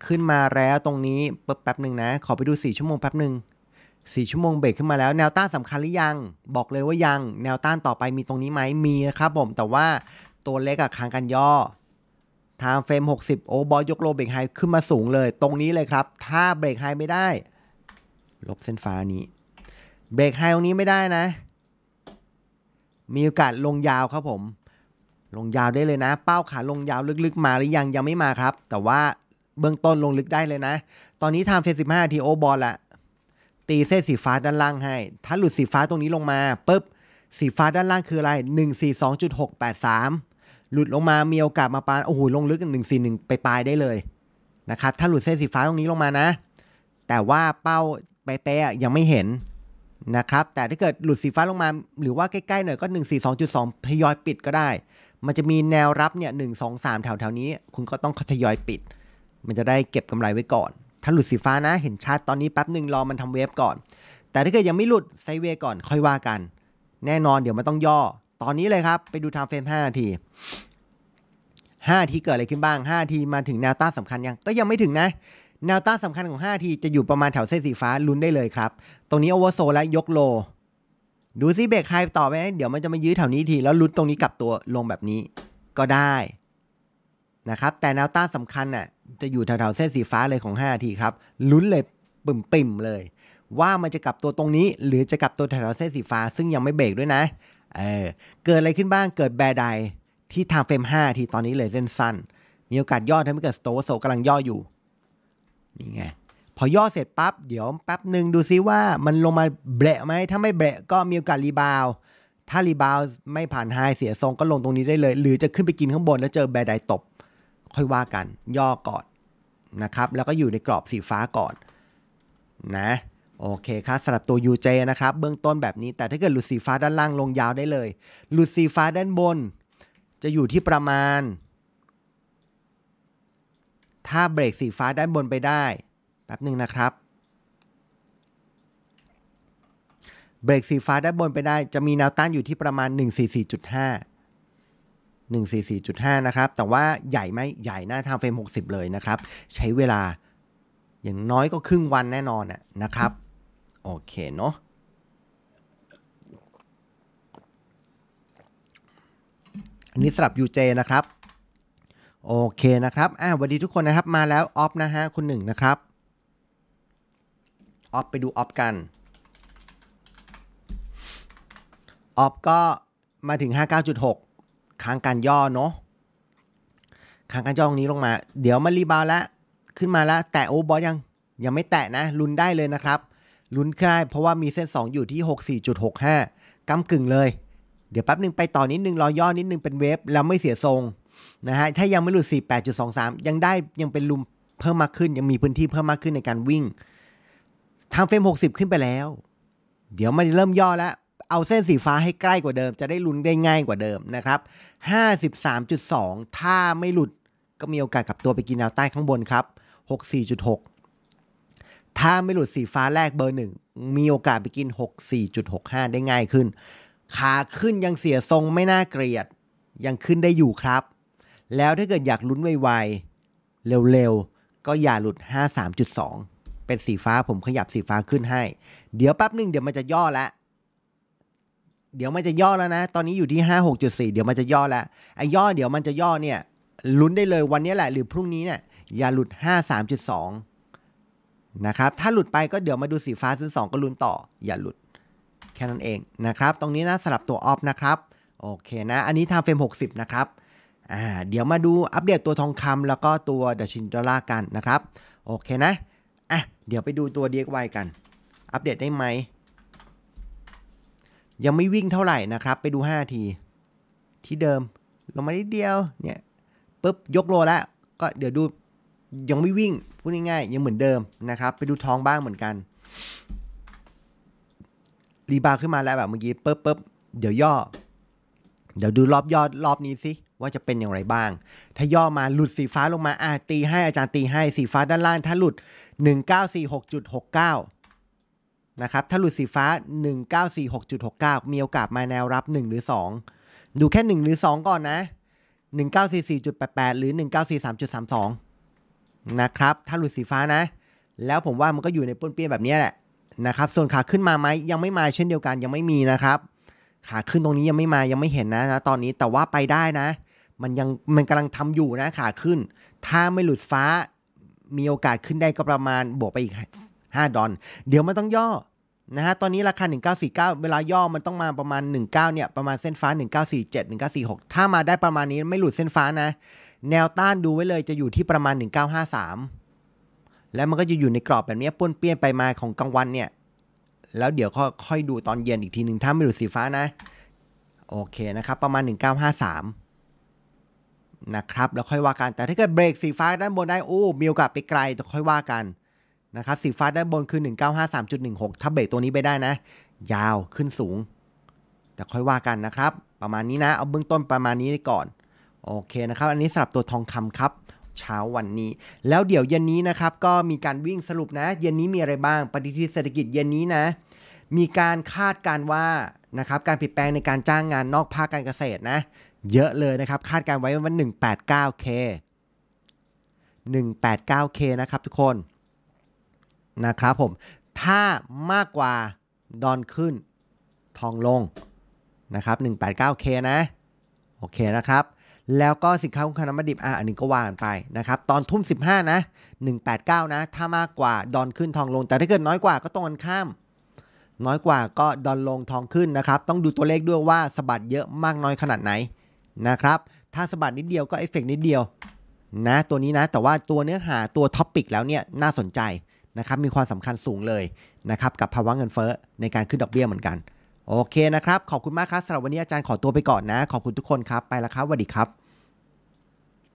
ขึ้นมาแล้วตรงนี้ปึ๊บแป๊บหนึ่งนะ ขอไปดู 4 ชั่วโมงแป๊บหนึ่ง4 ชั่วโมงเบรกขึ้นมาแล้วแนวต้านสำคัญหรือยังบอกเลยว่ายัง แนวต้านต่อไปมีตรงนี้ไหมมีนะครับผม แต่ว่าตัวเล็กอะค้างกันย่อทางเฟรม60โอบอยกโลเบรกไฮขึ้นมาสูงเลย ตรงนี้เลยครับ ถ้าเบรกไฮไม่ได้ลบเส้นฟ้านี้เบรกไฮตรงนี้ไม่ได้นะ มีโอกาสลงยาวครับผมลงยาวได้เลยนะ เป้าขาลงยาวลึกๆมาหรือยังยังไม่มาครับ แต่ว่าเบื้องต้นลงลึกได้เลยนะ ตอนนี้ทำเซตสิบห้าทีโอบอลละตีเส้นสีฟ้าด้านล่างให้ ถ้าหลุดสีฟ้าตรงนี้ลงมาปุ๊บสีฟ้าด้านล่างคืออะไร 142.683 หลุดลงมามีโอกาสมาปานโอ้โหลงลึก 141 ไปปลายได้เลยนะครับถ้าหลุดเส้นสีฟ้าตรงนี้ลงมานะ แต่ว่าเป้าไปเป๊ะยังไม่เห็นนะครับแต่ถ้าเกิดหลุดสีฟ้าลงมาหรือว่าใกล้ๆหน่อยก็ 142.2พยอยปิดก็ได้มันจะมีแนวรับเนี่ยหนึ่งสองสามแถวแถวนี้คุณก็ต้องทยอยปิด มันจะได้เก็บกำไรไว้ก่อน ถ้าหลุดสีฟ้านะเห็นชาติตอนนี้แป๊บหนึ่งรอมันทำเวฟก่อน แต่ถ้าเกิดยังไม่หลุดไซเวก่อนค่อยว่ากัน แน่นอนเดี๋ยวมันต้องย่อ ตอนนี้เลยครับ ไปดูไทม์เฟรม5นาที5ทีเกิดอะไรขึ้นบ้าง5ทีมาถึงแนวต้านสาคัญยังก็ยังไม่ถึงนะแนวต้านสำคัญของ5ทีจะอยู่ประมาณแถวเส้นสีฟ้าลุ้นได้เลยครับตรงนี้โอเวอร์โซและยกโลดูซิเบรกไฮต่อไปเดี๋ยวมันจะมายื้อแถวนี้ที แล้วลุดตรงนี้กลับตัวลงแบบนี้ก็ได้ นะครับ แต่แนวต้านสำคัญน่ะจะอยู่แถวๆเส้นสีฟ้าเลยของ5ทีครับ ลุ้นเลยปิ่มๆเลย ว่ามันจะกลับตัวตรงนี้ หรือจะกลับตัวแถวๆเส้นสีฟ้า ซึ่งยังไม่เบรกด้วยนะ เออเกิดอะไรขึ้นบ้างเกิดแบร์ไดที่ทางเฟรม5ทีตอนนี้เลยเล่นสั้นมีโอกาสย่อถ้าไม่เกิดสโตโซกำลังย่ออยู่นี่ไงพอย่อเสร็จปั๊บ เดี๋ยวแป๊บหนึ่งดูซิว่ามันลงมาเบะไหม ถ้าไม่เบะก็มีโอกาสรีบาวถ้ารีบาวไม่ผ่านไฮเสียทรงก็ลงตรงนี้ได้เลย หรือจะขึ้นไปกินข้างบนแล้วเจอแบดไดตบ ค่อยว่ากัน ย่อก่อน นะครับ แล้วก็อยู่ในกรอบสีฟ้าก่อน นะโอเคครับสำหรับตัว UJ นะครับ เบื้องต้นแบบนี้ แต่ถ้าเกิดหลุดสีฟ้าด้านล่างลงยาวได้เลยหลุดสีฟ้าด้านบน จะอยู่ที่ประมาณ ถ้าเบรกสีฟ้าด้านบนไปได้แป๊บหนึ่งนะครับ เบรกสีฟ้าด้านบนไปได้จะมีแนวต้านอยู่ที่ประมาณ 144.5 144.5 นะครับ แต่ว่าใหญ่ไหม ใหญ่หน้าทางเฟรม 60 เลยนะครับ ใช้เวลา อย่างน้อยก็ครึ่งวันแน่นอนนะครับ โอเคเนาะอันนี้สลับ UJ นะครับ โอเคนะครับอ่าสวัสดีทุกคนนะครับ มาแล้วออฟนะฮะคุณหนึ่งนะครับออฟไปดูออฟกันออฟก็มาถึง 59.6ค้างการย่อเนาะ ค้างการย่อตรงนี้ลงมา เดี๋ยวมันรีบาวแล้วขึ้นมาแล้ว แต่โอ้บอสยังยังไม่แตะนะ ลุ้นได้เลยนะครับ ลุ้นได้เพราะว่ามีเส้น 2 อยู่ที่ 64.65กำกึ่งเลย เดี๋ยวแป๊บนึงไปต่อนิดนึง รอย่อนิดนึงเป็นเวฟ แล้วไม่เสียทรงนะฮะถ้ายังไม่หลุด48.23 ยังได้ยังเป็นลุมเพิ่มมากขึ้นยังมีพื้นที่เพิ่มมากขึ้นในการวิ่งทางเฟรม60 ขึ้นไปแล้ว เดี๋ยวมันเริ่มย่อแล้ว เอาเส้นสีฟ้าให้ใกล้กว่าเดิม จะได้ลุ้นได้ง่ายกว่าเดิมนะครับ 53.2 ถ้าไม่หลุดก็มีโอกาสกลับตัวไปกินแนวใต้ข้างบนครับ64.6 ถ้าไม่หลุดสีฟ้าแรกเบอร์หนึ่ง มีโอกาสไปกิน 64.65 ได้ง่ายขึ้น ขาขึ้นยังเสียทรงไม่น่าเกลียด ยังขึ้นได้อยู่ครับ แล้วถ้าเกิดอยากลุ้นไวๆ เร็วๆ ก็อย่าหลุด 53.2็นสีฟ้าผมขยับสีฟ้าขึ้นให้ เดี๋ยวแป๊บหนึ่งเดี๋ยวมันจะย่อละเดี๋ยวมันจะย่อแล้วนะ ตอนนี้อยู่ที่ห้าหกจุดสี่เดี๋ยวมันจะย่อแล้วไอ้ย่อเดี๋ยวมันจะย่อเนี่ยลุ้นได้เลยวันนี้แหละหรือพรุ่งนี้เนี่ยอย่าหลุดห้าสามจุดสองนะครับถ้าหลุดไปก็เดี๋ยวมาดูสีฟ้าซึ่งสองก็ลุ้นต่อ อย่าหลุด แค่นั้นเองนะครับ ตรงนี้นะสลับตัวออฟนะครับโอเคนะ อันนี้ทำเฟรมหกสิบนะครับอ่าเดี๋ยวมาดูอัปเดตตัวทองคำแล้วก็ตัวดัชนีดอลลาร์กันนะครับโอเคนะเดี๋ยวไปดูตัว DXY กัน อัปเดตได้ไหม ยังไม่วิ่งเท่าไหร่นะครับ ไปดู5ทีที่เดิมลงมาได้เดียว เนี่ยปุ๊บ ยกโลแล้ว ก็เดี๋ยวดู ยังไม่วิ่ง พูดง่าย ๆ ยังเหมือนเดิมนะครับ ไปดูท้องบ้างเหมือนกัน รีบาขึ้นมาแล้วแบบเมื่อกี้ปุ๊บป๊บเดี๋ยวย่อ เดี๋ยวดูรอบยอดรอบนี้สิว่าจะเป็นอย่างไรบ้าง ถ้าย่อมา หลุดสีฟ้าลงมาอ่าตีให้อาจารย์ตีให้ สีฟ้าด้านล่างถ้าหลุด1946.69นะครับถ้าหลุดสีฟ้า 1946.69 มีโอกาสมาแนวรับ 1 หรือ 2 ดูแค่ 1 หรือ 2 ก่อนนะ1944.88 หรือ 1943.32นะครับถ้าหลุดสีฟ้านะ แล้วผมว่ามันก็อยู่ในป้นเปี้ยนแบบนี้แหละนะครับส่วนขาขึ้นมาไหมยังไม่มาเช่นเดียวกันยังไม่มีนะครับขาขึ้นตรงนี้ยังไม่มายังไม่เห็นนะนะตอนนี้แต่ว่าไปได้นะมันยังมันกำลังทำอยู่นะขาขึ้น ถ้าไม่หลุดฟ้ามีโอกาสขึ้นได้ก็ประมาณ บวกไปอีก 5ดอลเดี๋ยวมันต้องย่อนะฮะตอนนี้ราคา1949 เวลาย่อมันต้องมาประมาณ 19เนี่ยประมาณเส้นฟ้า1947 1946 ถ้ามาได้ประมาณนี้ไม่หลุดเส้นฟ้านะ แนวต้านดูไว้เลยจะอยู่ที่ประมาณ 1953 แล้วมันก็จะอยู่ในกรอบแบบนี้ป้วนเปี้ยนไปมาของกลางวันเนี่ย แล้วเดี๋ยวค่อยดูตอนเย็นอีกทีหนึ่งถ้าไม่หลุดสีฟ้านะ โอเคนะครับประมาณ 1953นะครับแล้วค่อยว่ากันแต่ถ้าเกิดเบรกสีฟ้าด้านบนได้โอ้มีโอกาสไปไกล แต่ค่อยว่ากันนะครับสีฟ้าด้านบนคือ 1953.16ถ้าเบรกตัวนี้ไปได้นะ ยาวขึ้นสูง แต่ค่อยว่ากันนะครับ ประมาณนี้นะเอาเบื้องต้นประมาณนี้ก่อน โอเคนะครับอันนี้สำหรับตัวทองคำครับ เช้าวันนี้ แล้วเดี๋ยวเย็นนี้นะครับก็มีการวิ่งสรุปนะ เย็นนี้มีอะไรบ้างปฏิทินเศรษฐกิจเย็นนี้นะ มีการคาดการว่านะครับการเปลี่ยนแปลงในการจ้างงานนอกภาคการเกษตรนะเยอะเลยนะครับคาดการไว้ว่า 189K 189K นะครับทุกคน นะครับผม ถ้ามากกว่าดอนขึ้นทองลงนะครับ 189K นะโอเคนะครับ แล้วก็สินค้าข้งคณำมดิบอ่ะอันนี้ก็วางไปนะครับ ตอนทุ่ม 15นะ189นะ ถ้ามากกว่าดอนขึ้นทองลง แต่ถ้าเกิดน้อยกว่าก็ตรงกันข้าม น้อยกว่าก็ดอนลงทองขึ้นนะครับ ต้องดูตัวเลขด้วยว่าสะบัดเยอะมากน้อยขนาดไหนนะครับถ้าสะบัดนิดเดียวก็เอฟเฟกนิดเดียว นะ ตัวนี้นะ แต่ว่าตัวเนื้อหาตัวท็อปิกแล้วเนี่ยน่าสนใจนะครับ มีความสำคัญสูงเลยนะครับกับภาวะเงินเฟ้อ ในการขึ้นดอกเบี้ยเหมือนกัน โอเคนะครับ ขอบคุณมากครับสำหรับวันนี้อาจารย์ขอตัวไปก่อนนะ ขอบคุณทุกคนครับ ไปแล้วครับสวัสดีครับ